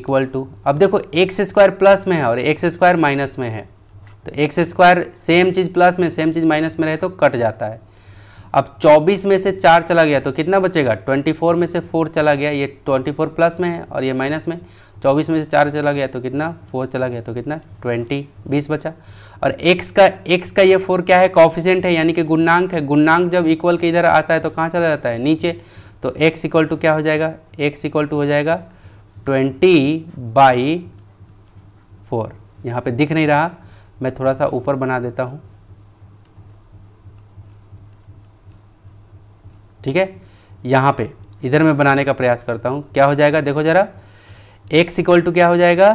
इक्वल टू अब देखो एक्स स्क्वायर प्लस में है और एक्स स्क्वायर माइनस में है तो एक्स स्क्वायर सेम चीज़ प्लस में सेम चीज़ माइनस में रहे तो कट जाता है अब 24 में से चार चला गया तो कितना बचेगा 24 में से फोर चला गया ये 24 प्लस में है और ये माइनस में 24 में से चार चला गया तो कितना फोर चला गया तो कितना 20 20 बचा और x का x का ये फोर क्या है कॉफिशेंट है यानी कि गुणांक है गुणांक जब इक्वल के इधर आता है तो कहाँ चला जाता है नीचे तो एक्स इक्वल टू क्या हो जाएगा एक्स इक्वल टू हो जाएगा ट्वेंटी बाई फोर यहाँ पर दिख नहीं रहा मैं थोड़ा सा ऊपर बना देता हूँ ठीक है यहाँ पे इधर मैं बनाने का प्रयास करता हूँ क्या हो जाएगा देखो ज़रा एक्स इक्वल टू क्या हो जाएगा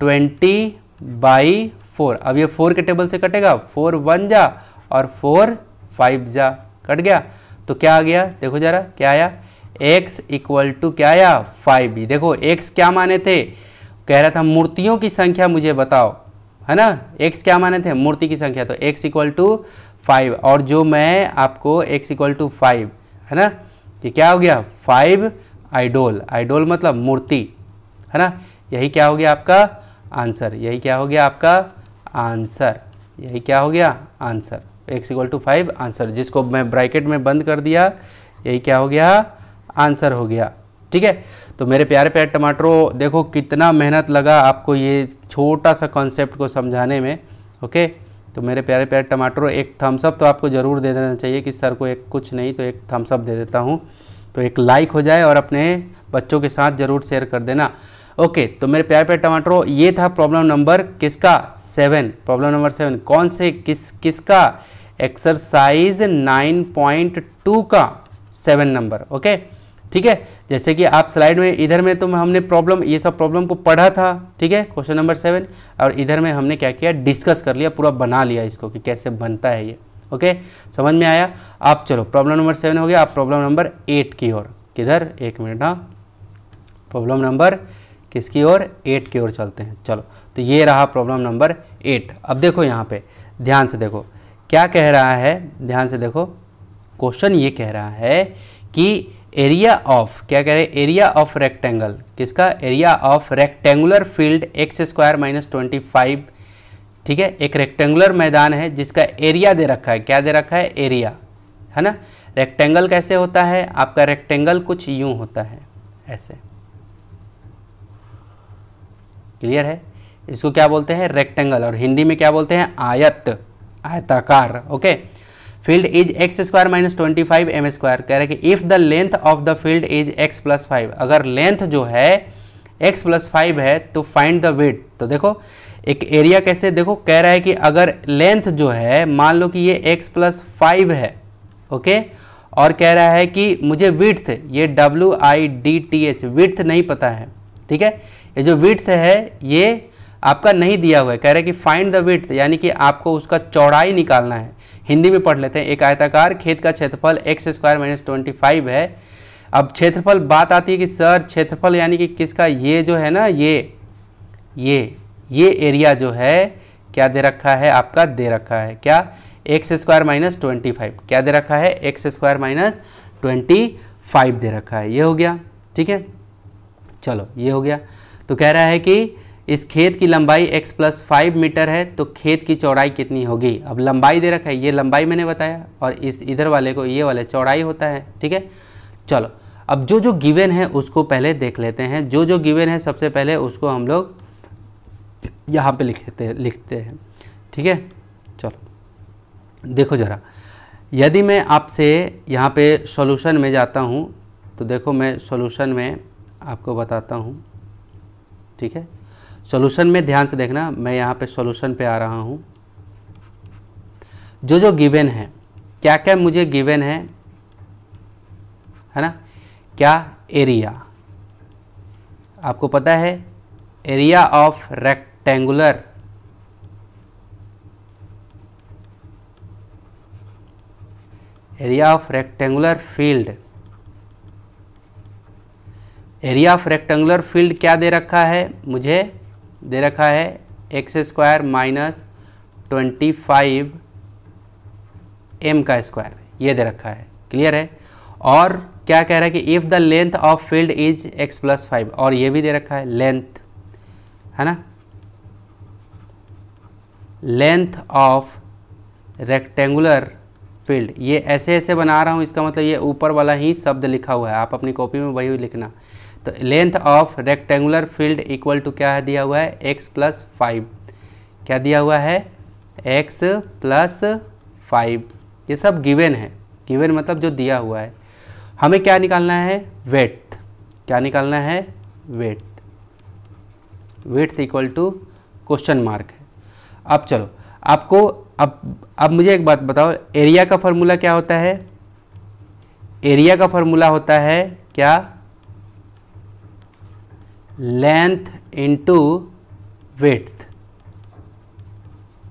ट्वेंटी बाई फोर अब ये फोर के टेबल से कटेगा फोर वन जा और फोर फाइव जा कट गया तो क्या आ गया देखो ज़रा क्या आया एक्स इक्वल टू क्या आया फाइव देखो एक्स क्या माने थे कह रहा था मूर्तियों की संख्या मुझे बताओ है ना एक्स क्या माने थे मूर्ति की संख्या तो एक्स इक्वल टू फाइव और जो मैं आपको एक्स इक्वल टू फाइव है ना ये क्या हो गया फाइव आइडोल आइडोल मतलब मूर्ति है ना यही क्या हो गया आपका आंसर यही क्या हो गया आपका आंसर यही क्या हो गया answer x equal to five answer जिसको मैं ब्रैकेट में बंद कर दिया यही क्या हो गया आंसर हो गया ठीक है तो मेरे प्यारे प्यारे टमाटरों देखो कितना मेहनत लगा आपको ये छोटा सा कॉन्सेप्ट को समझाने में ओके तो मेरे प्यारे प्यारे टमाटरों एक थम्सअप तो आपको ज़रूर दे देना चाहिए कि सर को एक कुछ नहीं तो एक थम्सअप दे देता हूँ तो एक लाइक हो जाए और अपने बच्चों के साथ ज़रूर शेयर कर देना ओके तो मेरे प्यारे प्यारे टमाटरों ये था प्रॉब्लम नंबर किसका सेवन प्रॉब्लम नंबर सेवन कौन से किस किसका एक्सरसाइज नाइन पॉइंट टू का सेवन नंबर ओके ठीक है जैसे कि आप स्लाइड में इधर में तो हमने प्रॉब्लम ये सब प्रॉब्लम को पढ़ा था ठीक है क्वेश्चन नंबर सेवन और इधर में हमने क्या किया डिस्कस कर लिया पूरा बना लिया इसको कि कैसे बनता है ये ओके समझ में आया आप चलो प्रॉब्लम नंबर सेवन हो गया आप प्रॉब्लम नंबर एट की ओर किधर एक मिनट हाँ प्रॉब्लम नंबर किसकी ओर एट की ओर चलते हैं चलो तो ये रहा प्रॉब्लम नंबर एट अब देखो यहाँ पे ध्यान से देखो क्या कह रहा है ध्यान से देखो क्वेश्चन ये कह रहा है कि एरिया ऑफ क्या कह रहे हैं एरिया ऑफ रेक्टेंगल किसका area of rectangular field x square minus twenty five ठीक है एक रेक्टेंगुलर मैदान है जिसका एरिया दे रखा है क्या दे रखा है एरिया है ना रेक्टेंगल कैसे होता है आपका रेक्टेंगल कुछ यूं होता है ऐसे क्लियर है इसको क्या बोलते हैं रेक्टेंगल और हिंदी में क्या बोलते हैं आयत आयताकार okay field is x square minus twenty five m square कह रहे कि if the length of the field is x plus five अगर लेंथ जो है एक्स प्लस फाइव है तो फाइंड द वेट तो देखो एक एरिया कैसे देखो कह रहा है कि अगर लेंथ जो है मान लो कि ये एक्स प्लस फाइव है ओके और कह रहा है कि मुझे विथ ये W I D T H width नहीं पता है ठीक है ये जो विथ है ये आपका नहीं दिया हुआ है कह रहा है कि फाइंड द विथ यानी कि आपको उसका चौड़ाई निकालना है हिंदी में पढ़ लेते हैं एक आयताकार खेत का क्षेत्रफल x square minus twenty five है अब क्षेत्रफल बात आती है कि सर क्षेत्रफल यानी कि किसका ये जो है ना ये ये ये एरिया जो है क्या दे रखा है आपका दे रखा है क्या x square minus twenty five क्या दे रखा है x square minus twenty five दे रखा है ये हो गया ठीक है चलो ये हो गया तो कह रहा है कि इस खेत की लंबाई x प्लस फाइव मीटर है तो खेत की चौड़ाई कितनी होगी अब लंबाई दे रखा है ये लंबाई मैंने बताया और इस इधर वाले को ये वाले चौड़ाई होता है ठीक है चलो अब जो जो गिवन है उसको पहले देख लेते हैं जो जो गिवन है सबसे पहले उसको हम लोग यहाँ पे लिखते लिखते हैं ठीक है चलो देखो ज़रा यदि मैं आपसे यहाँ पे सॉल्यूशन में जाता हूँ तो देखो मैं सॉल्यूशन में आपको बताता हूँ ठीक है सॉल्यूशन में ध्यान से देखना मैं यहाँ पे सॉल्यूशन पे आ रहा हूँ जो जो गिवन है क्या क्या मुझे गिवन है है ना क्या एरिया आपको पता है area of rectangular area of rectangular field area of rectangular field क्या दे रखा है मुझे दे रखा है x square minus twenty five m का स्क्वायर ये दे रखा है क्लियर है और क्या कह रहा है कि if the length of field is x plus five और ये भी दे रखा है लेंथ है ना लेंथ ऑफ रेक्टेंगुलर फील्ड ये ऐसे ऐसे बना रहा हूँ इसका मतलब ये ऊपर वाला ही शब्द लिखा हुआ है आप अपनी कॉपी में वही लिखना तो length of rectangular field equal to क्या है दिया हुआ है एक्स प्लस फाइव क्या दिया हुआ है एक्स प्लस फाइव ये सब गिवेन है गिवेन मतलब जो दिया हुआ है हमें क्या निकालना है वेट क्या निकालना है width width equal to question mark है अब चलो आपको अब अब मुझे एक बात बताओ एरिया का फार्मूला क्या होता है एरिया का फार्मूला होता है क्या लेंथ इंटू विथ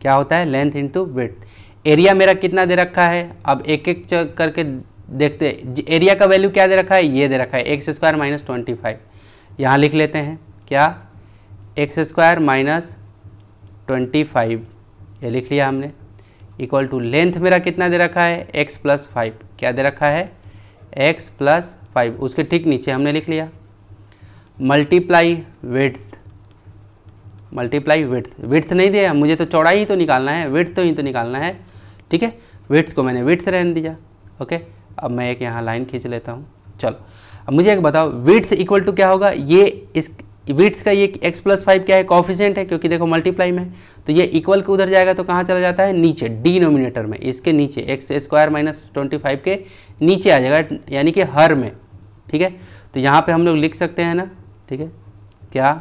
क्या होता है लेंथ इंटू विथ एरिया मेरा कितना दे रखा है अब एक एक करके देखते एरिया का वैल्यू क्या दे रखा है ये दे रखा है x square minus twenty five यहाँ लिख लेते हैं क्या x square minus twenty five ये लिख लिया हमने इक्वल टू लेंथ मेरा कितना दे रखा है एक्स प्लस फाइव क्या दे रखा है एक्स प्लस फाइव उसके ठीक नीचे हमने लिख लिया multiply with multiply with width नहीं दिया मुझे तो चौड़ाई ही तो निकालना है विथ तो ही तो निकालना है ठीक है विथ्स को मैंने विथ्स रहने दिया ओके अब मैं एक यहाँ लाइन खींच लेता हूँ चलो अब मुझे एक बताओ विथ्स इक्वल टू क्या होगा ये इस विथ्स का ये एक्स प्लस फाइव क्या है कॉफिशेंट है क्योंकि देखो मल्टीप्लाई में तो ये इक्वल के उधर जाएगा तो कहाँ चला जाता है नीचे डिनोमिनेटर में इसके नीचे x square minus twenty five के नीचे आ जाएगा यानी कि हर में ठीक है तो यहाँ पे हम लोग लिख सकते हैं ना ठीक है क्या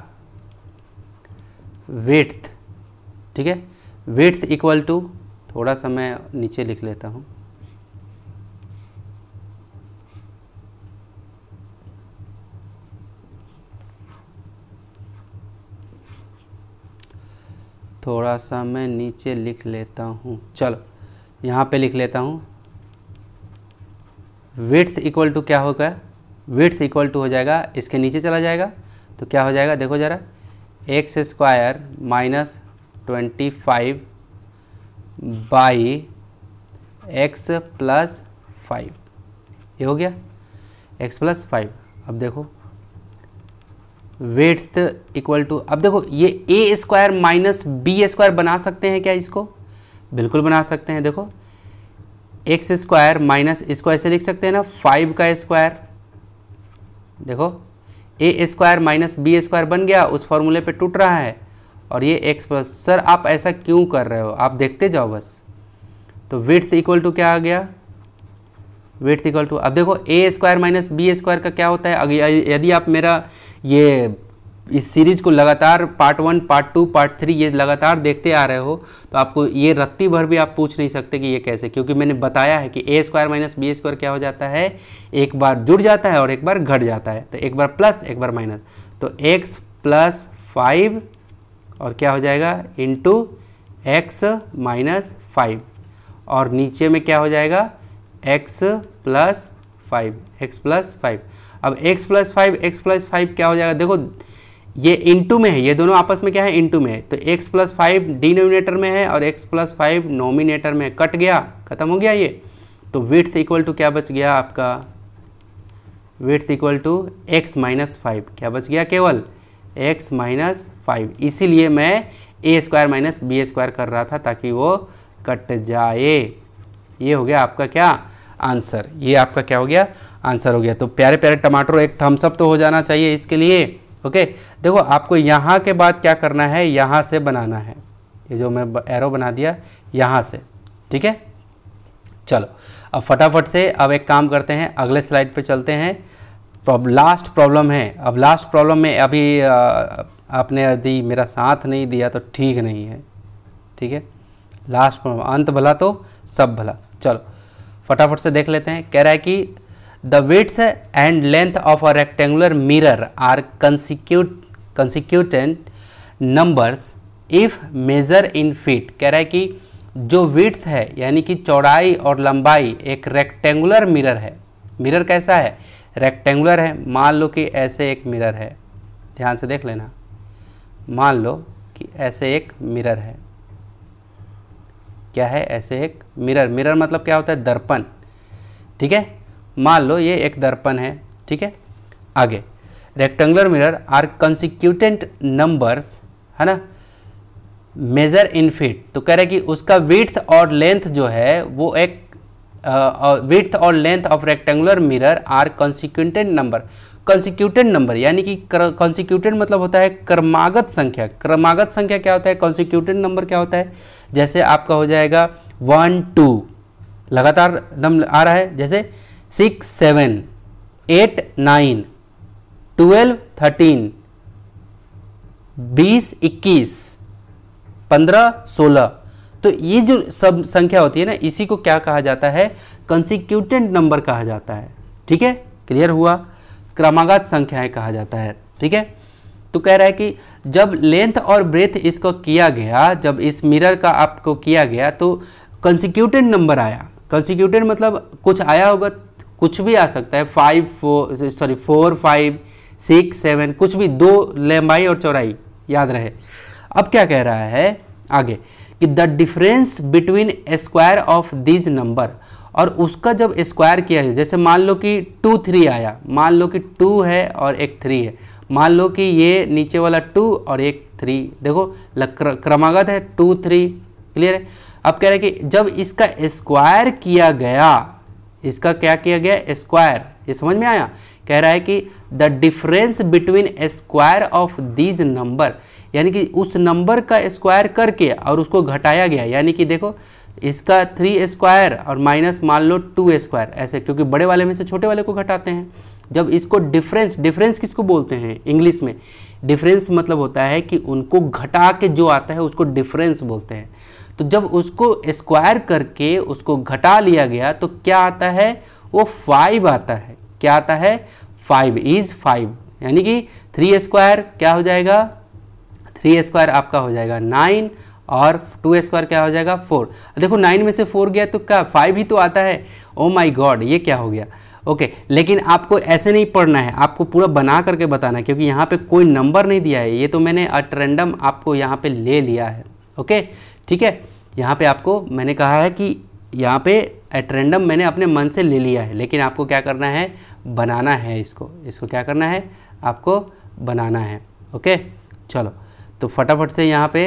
वेट्थ ठीक है वेट्थ इक्वल टू थोड़ा सा मैं नीचे लिख लेता हूँ थोड़ा सा मैं नीचे लिख लेता हूँ चलो यहाँ पे लिख लेता हूँ वेट्स इक्वल टू क्या होगा विथ इक्वल टू हो जाएगा इसके नीचे चला जाएगा तो क्या हो जाएगा देखो ज़रा x square minus twenty five by x plus five ये हो गया एक्स प्लस फाइव अब देखो वेट्थ इक्वल टू अब देखो ये a square minus b square बना सकते हैं क्या इसको बिल्कुल बना सकते हैं देखो एक्स स्क्वायर माइनस इसको ऐसे लिख सकते हैं ना फाइव का स्क्वायर देखो a square minus b square बन गया उस फॉर्मूले पे टूट रहा है और ये एक्स प्लस सर आप ऐसा क्यों कर रहे हो आप देखते जाओ बस तो विथ इक्वल टू क्या आ गया विथ इक्वल टू अब देखो a square minus b square का क्या होता है अगर यदि आप मेरा ये इस सीरीज़ को लगातार part one part two part three ये लगातार देखते आ रहे हो तो आपको ये रत्ती भर भी आप पूछ नहीं सकते कि ये कैसे क्योंकि मैंने बताया है कि a square minus b square क्या हो जाता है एक बार जुड़ जाता है और एक बार घट जाता है तो एक बार प्लस एक बार माइनस तो एक्स प्लस फाइव और क्या हो जाएगा इंटू एक्स माइनस फाइव और नीचे में क्या हो जाएगा x plus five x plus five अब x plus five x plus five क्या हो जाएगा देखो ये इंटू में है ये दोनों आपस में क्या है इंटू में है तो x प्लस फाइव डिनोमिनेटर में है और x प्लस फाइव नोमिनेटर में कट गया खत्म हो गया ये तो विथ इक्वल टू क्या बच गया आपका width equal to x minus five क्या बच गया केवल x माइनस फाइव इसीलिए मैं a square minus b square कर रहा था ताकि वो कट जाए ये हो गया आपका क्या आंसर ये आपका क्या हो गया आंसर हो गया तो प्यारे प्यारे टमाटर एक थम्सअप तो हो जाना चाहिए इसके लिए ओके देखो आपको यहाँ के बाद क्या करना है यहाँ से बनाना है ये जो मैं एरो बना दिया यहाँ से ठीक है चलो अब फटाफट से अब एक काम करते हैं अगले स्लाइड पे चलते हैं प्रॉब लास्ट प्रॉब्लम है अब लास्ट प्रॉब्लम में अभी आ, आपने यदि मेरा साथ नहीं दिया तो ठीक नहीं है ठीक है लास्ट प्रॉब्लम अंत भला तो सब भला चलो फटाफट से देख लेते हैं कह रहा है कि the width and length of a rectangular mirror are consecutive consecutant numbers if measure in feet कह रहा है कि जो विट्स है यानी कि चौड़ाई और लंबाई एक रेक्टेंगुलर मिरर है मिरर कैसा है रेक्टेंगुलर है मान लो कि ऐसे एक मिरर है ध्यान से देख लेना मान लो कि ऐसे एक मिरर है क्या है ऐसे एक मिरर मिरर मतलब क्या होता है दर्पण ठीक है मान लो ये एक दर्पण है ठीक है आगे rectangular mirror are consecutive numbers है ना मेजर इन फीट तो कह रहे कि उसका विथ और लेंथ जो है वो एक विथ और length of rectangular mirror are consecutive number consecutive number यानी कि कंसिक्यूटेंट मतलब होता है क्रमागत संख्या क्रमागत संख्या क्या होता है कंसिक्यूटेंट नंबर क्या होता है जैसे आपका हो जाएगा वन टू लगातार दम आ रहा है जैसे six seven eight nine twelve thirteen बीस इक्कीस पंद्रह सोलह तो ये जो सब संख्या होती है ना इसी को क्या कहा जाता है कंसिक्यूटेंट नंबर कहा जाता है ठीक है क्लियर हुआ क्रमागत संख्याएं कहा जाता है ठीक है तो कह रहा है कि जब लेंथ और ब्रेथ इसको किया गया जब इस मिरर का आपको किया गया तो कंसिक्यूटेंट नंबर आया कंसिक्यूटेंट मतलब कुछ आया होगा कुछ भी आ सकता है five four sorry four five six seven कुछ भी दो लंबाई और चौड़ाई याद रहे अब क्या कह रहा है आगे कि the difference between square of these number और उसका जब स्क्वायर किया जाए जैसे मान लो कि टू थ्री आया मान लो कि टू है और एक थ्री है मान लो कि ये नीचे वाला टू और एक थ्री देखो क्रमागत है टू थ्री क्लियर है अब कह रहे हैं कि जब इसका स्क्वायर किया गया इसका क्या किया गया स्क्वायर ये समझ में आया कह रहा है कि the difference between square of these number यानी कि उस नंबर का स्क्वायर करके और उसको घटाया गया यानी कि देखो इसका थ्री स्क्वायर और माइनस मान लो टू स्क्वायर ऐसे क्योंकि बड़े वाले में से छोटे वाले को घटाते हैं जब इसको डिफरेंस डिफरेंस किसको बोलते हैं इंग्लिश में डिफरेंस मतलब होता है कि उनको घटा के जो आता है उसको डिफरेंस बोलते हैं तो जब उसको स्क्वायर करके उसको घटा लिया गया तो क्या आता है वो फाइव आता है क्या आता है फाइव इज फाइव यानी कि थ्री स्क्वायर क्या हो जाएगा थ्री स्क्वायर आपका हो जाएगा नाइन और टू स्क्वायर क्या हो जाएगा फोर देखो नाइन में से फोर गया तो क्या फाइव ही तो आता है ओ माई गॉड ये क्या हो गया ओके okay, लेकिन आपको ऐसे नहीं पढ़ना है आपको पूरा बना करके बताना है क्योंकि यहाँ पे कोई नंबर नहीं दिया है ये तो मैंने अट्रेंडम आपको यहाँ पे ले लिया है ओके okay? ठीक है यहाँ पे आपको मैंने कहा है कि यहाँ पे एट रेंडम मैंने अपने मन से ले लिया है लेकिन आपको क्या करना है बनाना है इसको इसको क्या करना है आपको बनाना है ओके चलो तो फटाफट से यहाँ पे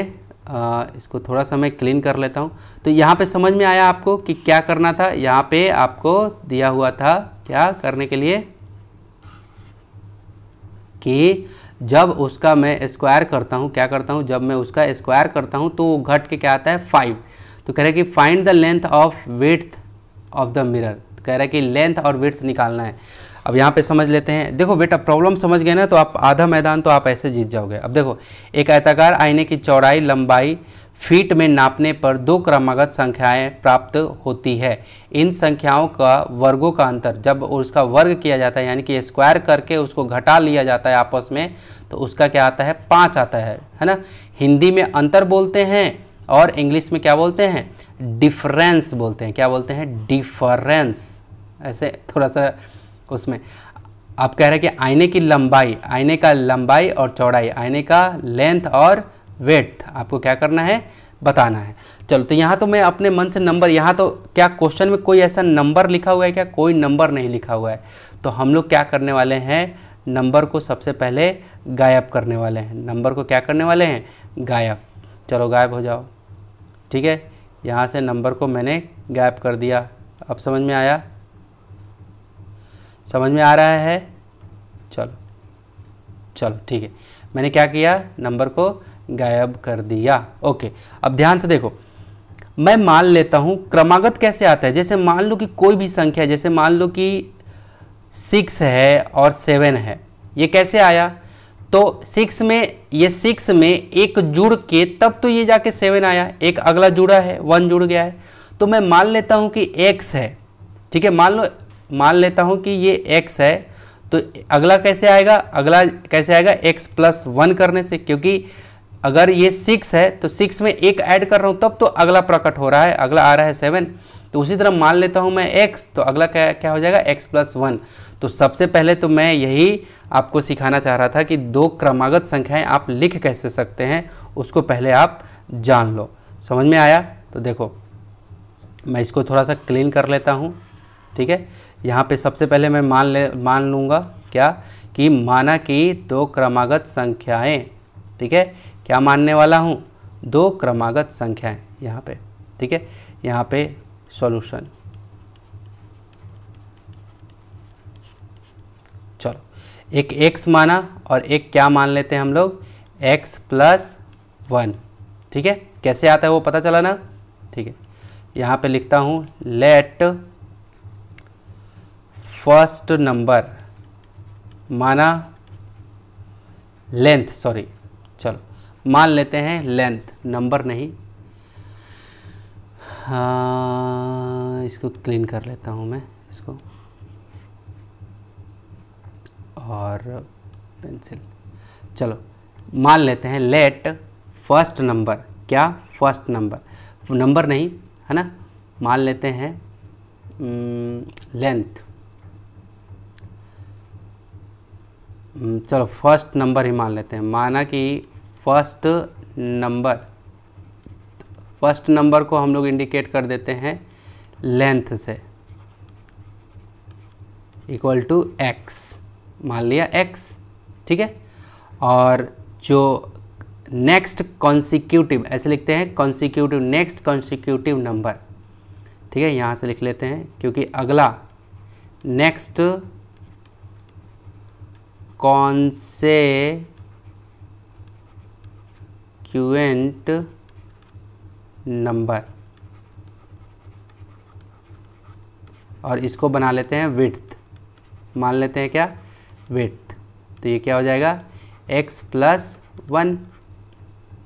आ, इसको थोड़ा सा मैं क्लीन कर लेता हूँ तो यहाँ पे समझ में आया आपको कि क्या करना था यहाँ पे आपको दिया हुआ था क्या करने के लिए कि जब उसका मैं स्क्वायर करता हूँ क्या करता हूँ जब मैं उसका स्क्वायर करता हूँ तो घट के क्या आता है फाइव तो कह रहे कि find the length of width of the mirror कह रहा है कि लेंथ और विथ निकालना है अब यहाँ पे समझ लेते हैं देखो बेटा प्रॉब्लम समझ गए ना तो आप आधा मैदान तो आप ऐसे जीत जाओगे अब देखो एक आयताकार आईने की चौड़ाई लंबाई फीट में नापने पर दो क्रमागत संख्याएं प्राप्त होती है इन संख्याओं का वर्गों का अंतर जब उसका वर्ग किया जाता है यानी कि स्क्वायर करके उसको घटा लिया जाता है आपस में तो उसका क्या आता है पाँच आता है है ना हिंदी में अंतर बोलते हैं और इंग्लिश में क्या बोलते हैं डिफरेंस बोलते हैं क्या बोलते हैं डिफरेंस ऐसे थोड़ा सा उसमें आप कह रहे हैं कि आईने की लंबाई आईने का लंबाई और चौड़ाई आईने का लेंथ और वेट आपको क्या करना है बताना है चलो तो यहाँ तो मैं अपने मन से नंबर यहाँ तो क्या क्वेश्चन में कोई ऐसा नंबर लिखा हुआ है क्या कोई नंबर नहीं लिखा हुआ है तो हम लोग क्या करने वाले हैं नंबर को सबसे पहले गायब करने वाले हैं नंबर को क्या करने वाले हैं गायब चलो गायब हो जाओ ठीक है यहाँ से नंबर को मैंने गायब कर दिया अब समझ में आया समझ में आ रहा है चलो चलो ठीक है मैंने क्या किया नंबर को गायब कर दिया ओके अब ध्यान से देखो मैं मान लेता हूँ क्रमागत कैसे आता है जैसे मान लो कि कोई भी संख्या जैसे मान लो कि सिक्स है और सेवन है ये कैसे आया तो सिक्स में ये सिक्स में एक जुड़ के तब तो ये जाके सेवन आया एक अगला जुड़ा है वन जुड़ गया है तो मैं मान लेता हूँ कि एक्स है ठीक है मान लो मान लेता हूँ कि ये x है तो अगला कैसे आएगा अगला कैसे आएगा x प्लस वन करने से क्योंकि अगर ये सिक्स है तो सिक्स में एक ऐड कर रहा हूँ तब तो अगला प्रकट हो रहा है अगला आ रहा है सेवन तो उसी तरह मान लेता हूँ मैं x तो अगला क्या क्या हो जाएगा x प्लस वन तो सबसे पहले तो मैं यही आपको सिखाना चाह रहा था कि दो क्रमागत संख्याएं आप लिख कैसे सकते हैं उसको पहले आप जान लो समझ में आया तो देखो मैं इसको थोड़ा सा क्लीन कर लेता हूँ ठीक है यहाँ पे सबसे पहले मैं मान ले मान लूँगा क्या कि माना कि दो क्रमागत संख्याएं ठीक है क्या मानने वाला हूँ दो क्रमागत संख्याएं यहाँ पे ठीक है यहाँ पे सॉल्यूशन चलो एक एक्स माना और एक क्या मान लेते हैं हम लोग एक्स प्लस वन ठीक है कैसे आता है वो पता चला ना ठीक है यहाँ पे लिखता हूँ लेट फर्स्ट नंबर माना लेंथ सॉरी चलो मान लेते हैं लेंथ नंबर नहीं हाँ इसको क्लीन कर लेता हूँ मैं इसको और पेंसिल चलो मान लेते हैं लेट फर्स्ट नंबर क्या फर्स्ट नंबर नंबर नहीं है ना मान लेते हैं लेंथ हम्म, हम्म, चलो फर्स्ट नंबर ही मान लेते हैं माना कि फर्स्ट नंबर फर्स्ट नंबर को हम लोग इंडिकेट कर देते हैं लेंथ से इक्वल टू एक्स मान लिया एक्स ठीक है और जो नेक्स्ट कॉन्सिक्यूटिव ऐसे लिखते हैं कॉन्सिक्यूटिव नेक्स्ट कॉन्सिक्यूटिव नंबर ठीक है यहाँ से लिख लेते हैं क्योंकि अगला नेक्स्ट कौन से क्यूएंट नंबर और इसको बना लेते हैं विथ मान लेते हैं क्या विथ तो ये क्या हो जाएगा x प्लस वन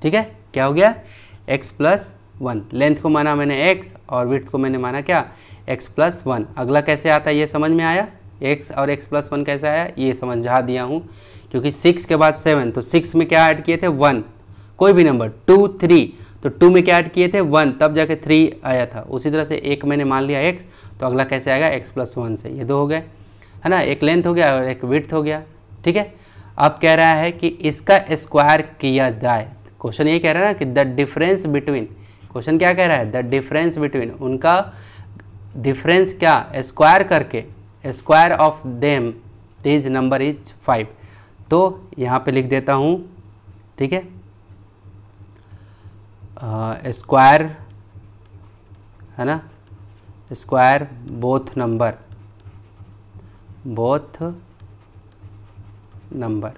ठीक है क्या हो गया x प्लस वन लेंथ को माना मैंने x और विथ को मैंने माना क्या x प्लस वन अगला कैसे आता है ये समझ में आया एक्स और एक्स प्लस वन कैसे आया ये समझा दिया हूँ क्योंकि सिक्स के बाद सेवन तो सिक्स में क्या ऐड किए थे वन कोई भी नंबर टू थ्री तो टू में क्या ऐड किए थे वन तब जाके थ्री आया था उसी तरह से एक मैंने मान लिया एक्स तो अगला कैसे आएगा एक्स प्लस वन से ये दो हो गए है ना एक लेंथ हो गया और एक विथ हो गया ठीक है अब कह रहा है कि इसका स्क्वायर किया जाए क्वेश्चन ये कह रहा है ना कि द डिफरेंस बिटवीन क्वेश्चन क्या कह रहा है द डिफरेंस बिटवीन उनका डिफरेंस क्या स्क्वायर करके square of them these number is five तो यहाँ पे लिख देता हूँ ठीक है स्क्वायर है ना square both number both number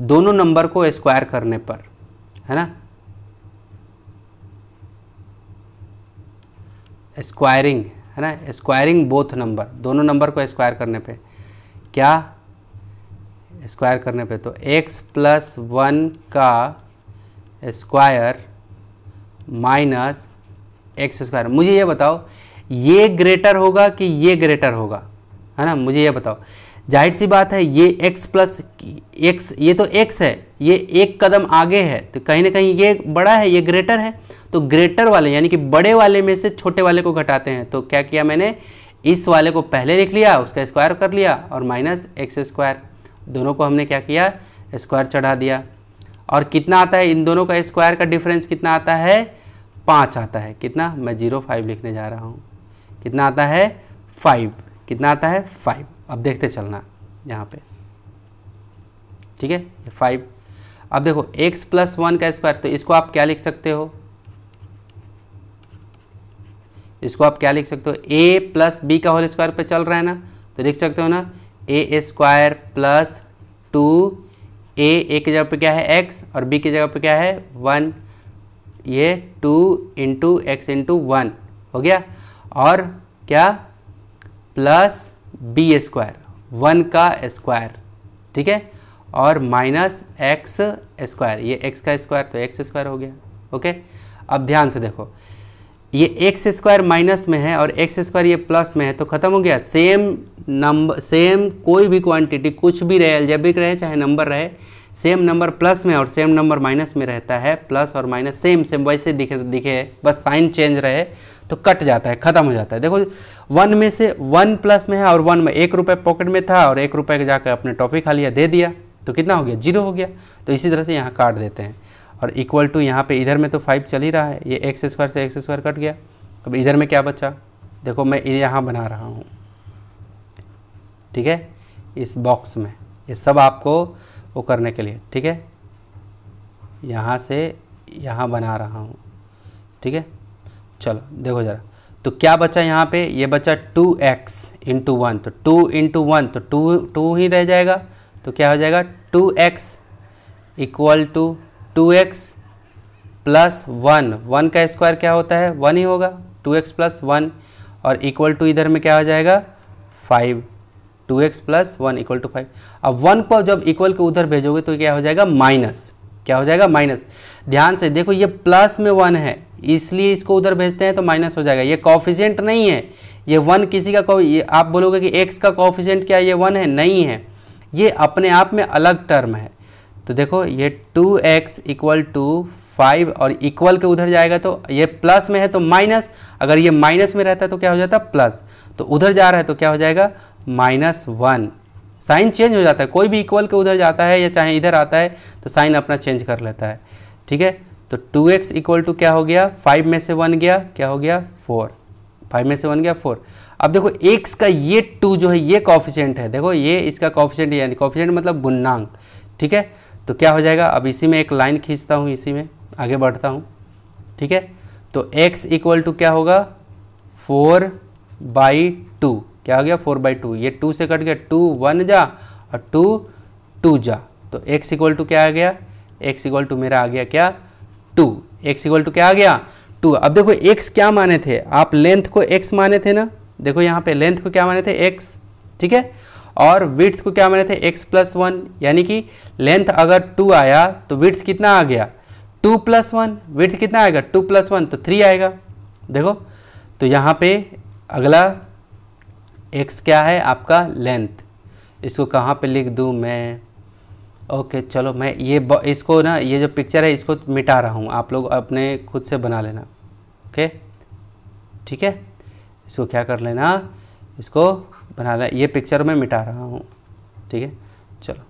दोनों नंबर को स्क्वायर करने पर है ना स्क्वायरिंग है ना स्क्वायरिंग बोथ नंबर दोनों नंबर को स्क्वायर करने पे क्या स्क्वायर करने पे तो x प्लस वन का स्क्वायर माइनस एक्स स्क्वायर मुझे ये बताओ ये ग्रेटर होगा कि ये ग्रेटर होगा है ना मुझे ये बताओ जाहिर सी बात है ये x प्लस एक्स ये तो x है ये एक कदम आगे है तो कहीं ना कहीं ये बड़ा है ये ग्रेटर है तो ग्रेटर वाले यानी कि बड़े वाले में से छोटे वाले को घटाते हैं तो क्या किया मैंने इस वाले को पहले लिख लिया उसका स्क्वायर कर लिया और माइनस एक्स स्क्वायर दोनों को हमने क्या किया स्क्वायर चढ़ा दिया और कितना आता है इन दोनों का स्क्वायर का डिफरेंस कितना आता है पाँच आता है कितना मैं जीरो फाइव लिखने जा रहा हूँ कितना आता है फाइव कितना आता है फाइव अब देखते चलना यहाँ पे ठीक है फाइव अब देखो x प्लस वन का स्क्वायर तो इसको आप क्या लिख सकते हो इसको आप क्या लिख सकते हो a प्लस बी का होल स्क्वायर पे चल रहा है ना तो लिख सकते हो ना a square plus two a a की जगह पे क्या है x और b की जगह पे क्या है वन ये two into x into one हो गया और क्या प्लस बी स्क्वायर वन का स्क्वायर ठीक है और माइनस एक्स स्क्वायर ये एक्स का स्क्वायर तो एक्स स्क्वायर हो गया ओके अब ध्यान से देखो ये एक्स स्क्वायर माइनस में है और एक्स स्क्वायर ये प्लस में है तो ख़त्म हो गया सेम नंबर सेम कोई भी क्वांटिटी कुछ भी रहे एल्जेब्रिक रहे चाहे नंबर रहे सेम नंबर प्लस में और सेम नंबर माइनस में रहता है प्लस और माइनस सेम सेम वैसे दिखे दिखे बस साइन चेंज रहे तो कट जाता है ख़त्म हो जाता है देखो वन में से वन प्लस में है और वन में एक रुपये पॉकेट में था और एक रुपये जाकर अपने टॉपी खा लिया दे दिया तो कितना हो गया जीरो हो गया तो इसी तरह से यहाँ काट देते हैं और इक्वल टू यहाँ पे इधर में तो फाइव चल ही रहा है ये एक्स स्क्वायर से एक्स स्क्वायर कट गया अब इधर में क्या बचा देखो मैं यहाँ बना रहा हूँ ठीक है इस बॉक्स में ये सब आपको वो करने के लिए ठीक है यहाँ से यहाँ बना रहा हूँ ठीक है चलो देखो ज़रा तो क्या बचा यहाँ पे ये बचा टू एक्स इंटू वन तो टू इंटू वन तो टू टू ही रह जाएगा तो क्या हो जाएगा two x equal to two x plus one one का स्क्वायर क्या होता है वन ही होगा टू एक्स प्लस वन और इक्वल टू इधर में क्या हो जाएगा five two x plus one equal to five अब वन को जब इक्वल के उधर भेजोगे तो क्या हो जाएगा माइनस क्या हो जाएगा माइनस ध्यान से देखो ये प्लस में वन है इसलिए इसको उधर भेजते हैं तो माइनस हो जाएगा ये कॉफिशेंट नहीं है ये वन किसी का ये आप बोलोगे कि एक्स का कॉफिशेंट क्या ये वन है नहीं है ये अपने आप में अलग टर्म है तो देखो ये two x equal to five और इक्वल के उधर जाएगा तो ये प्लस में है तो माइनस अगर ये माइनस में रहता है तो क्या हो जाता प्लस तो उधर जा रहा है तो क्या हो जाएगा माइनस वन साइन चेंज हो जाता है कोई भी इक्वल के उधर जाता है या चाहे इधर आता है तो साइन अपना चेंज कर लेता है ठीक है तो टू एक्स इक्वल टू क्या हो गया फाइव में से वन गया क्या हो गया फोर फाइव में से वन गया फोर अब देखो एक्स का ये टू जो है ये कॉफिशेंट है देखो ये इसका कॉफिशेंट यानी कॉफिशेंट मतलब गुन्नांग ठीक है तो क्या हो जाएगा अब इसी में एक लाइन खींचता हूँ इसी में आगे बढ़ता हूँ ठीक है तो एक्स इक्वल टू क्या होगा फोर बाई टू क्या हो गया फोर बाई टू ये टू से कट गया टू वन जा और टू टू जा तो एक्स इक्वल टू क्या आ गया एक्स इक्वल टू मेरा आ गया क्या टू एक्स इक्वल टू क्या आ गया टू अब देखो एक्स क्या माने थे आप लेंथ को एक्स माने थे ना देखो यहाँ पे लेंथ को क्या माने थे एक्स ठीक है और विथ को क्या माने थे एक्स प्लस वन यानी कि लेंथ अगर टू आया तो विथ कितना आ गया टू प्लस वन विथ कितना आएगा टू प्लस वन तो थ्री आएगा देखो तो यहाँ पे अगला एक्स क्या है आपका लेंथ इसको कहाँ पे लिख दूँ मैं ओके चलो मैं ये इसको ना ये जो पिक्चर है इसको मिटा रहा हूँ आप लोग अपने खुद से बना लेना ओके ठीक है इसको क्या कर लेना इसको बना लेना ये पिक्चर में मिटा रहा हूँ ठीक है चलो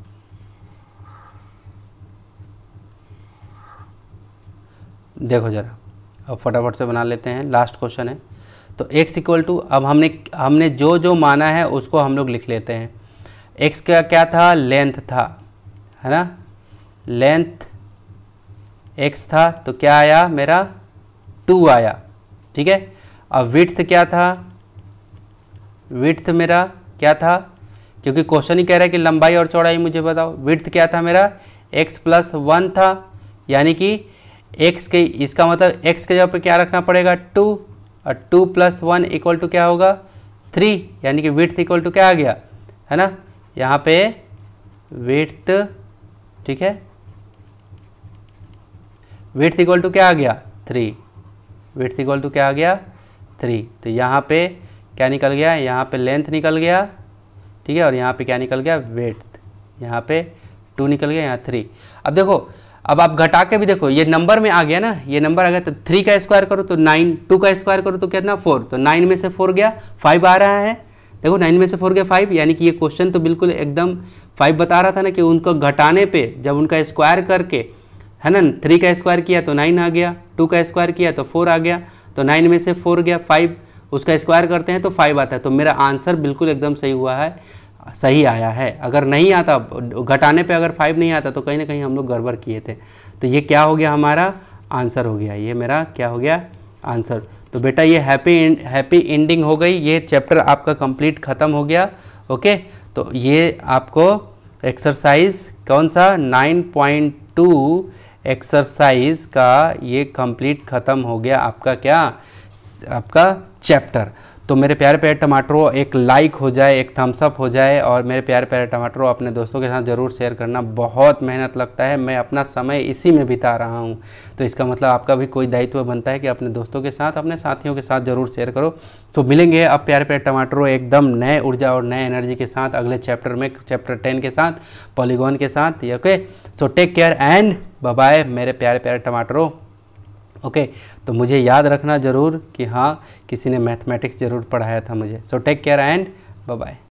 देखो ज़रा अब फटाफट से बना लेते हैं लास्ट क्वेश्चन है तो x इक्वल टू अब हमने हमने जो जो माना है उसको हम लोग लिख लेते हैं x का क्या था लेंथ था है ना लेंथ x था तो क्या आया मेरा टू आया ठीक है अब विथ क्या था विथ मेरा क्या था क्योंकि क्वेश्चन ही कह रहा है कि लंबाई और चौड़ाई मुझे बताओ विथ क्या था मेरा x प्लस वन था यानी कि x के इसका मतलब x के जगह पर क्या रखना पड़ेगा टू और two plus one equal to क्या होगा थ्री यानी कि विथ इक्वल टू क्या आ गया है ना यहाँ पे विथ ठीक है विथ इक्वल टू क्या आ गया थ्री विथ इक्वल टू क्या आ गया थ्री तो यहाँ पे क्या निकल गया यहाँ पे लेंथ निकल गया ठीक है और यहाँ पे क्या निकल गया वेथ यहाँ पे टू निकल गया यहाँ थ्री अब देखो अब आप घटा के भी देखो ये नंबर में आ गया ना ये नंबर आ गया तो थ्री का स्क्वायर करो तो नाइन टू का स्क्वायर करो तो कितना फोर तो नाइन में से फोर गया फाइव आ रहा है देखो नाइन में से फोर गया फाइव यानी कि ये क्वेश्चन तो बिल्कुल एकदम फाइव बता रहा था ना कि उनको घटाने पे जब उनका स्क्वायर करके है ना थ्री का स्क्वायर किया तो नाइन आ गया टू का स्क्वायर किया तो फोर आ गया तो नाइन में से फोर गया फाइव उसका स्क्वायर करते हैं तो फाइव आता है तो मेरा आंसर बिल्कुल एकदम सही हुआ है सही आया है अगर नहीं आता घटाने पे अगर फाइव नहीं आता तो कहीं ना कहीं हम लोग गड़बड़ किए थे तो ये क्या हो गया हमारा आंसर हो गया ये मेरा क्या हो गया आंसर तो बेटा ये हैप्पी हैप्पी एंडिंग हो गई ये चैप्टर आपका कंप्लीट ख़त्म हो गया ओके तो ये आपको एक्सरसाइज कौन सा 9.2 एक्सरसाइज का ये कंप्लीट ख़त्म हो गया आपका क्या आपका चैप्टर तो मेरे प्यारे प्यारे टमाटरों एक लाइक हो जाए एक थम्सअप हो जाए और मेरे प्यारे प्यारे टमाटरों अपने दोस्तों के साथ ज़रूर शेयर करना बहुत मेहनत लगता है मैं अपना समय इसी में बिता रहा हूँ तो इसका मतलब आपका भी कोई दायित्व बनता है कि अपने दोस्तों के साथ अपने साथियों के साथ ज़रूर शेयर करो तो मिलेंगे अब प्यारे प्यारे टमाटरों एकदम नए ऊर्जा और नए एनर्जी के साथ अगले चैप्टर में चैप्टर टेन के साथ पॉलीगॉन के साथ okay so take care and bye मेरे प्यारे प्यारे टमाटरों ओके तो मुझे याद रखना ज़रूर कि हाँ किसी ने मैथमेटिक्स ज़रूर पढ़ाया था मुझे so take care and bye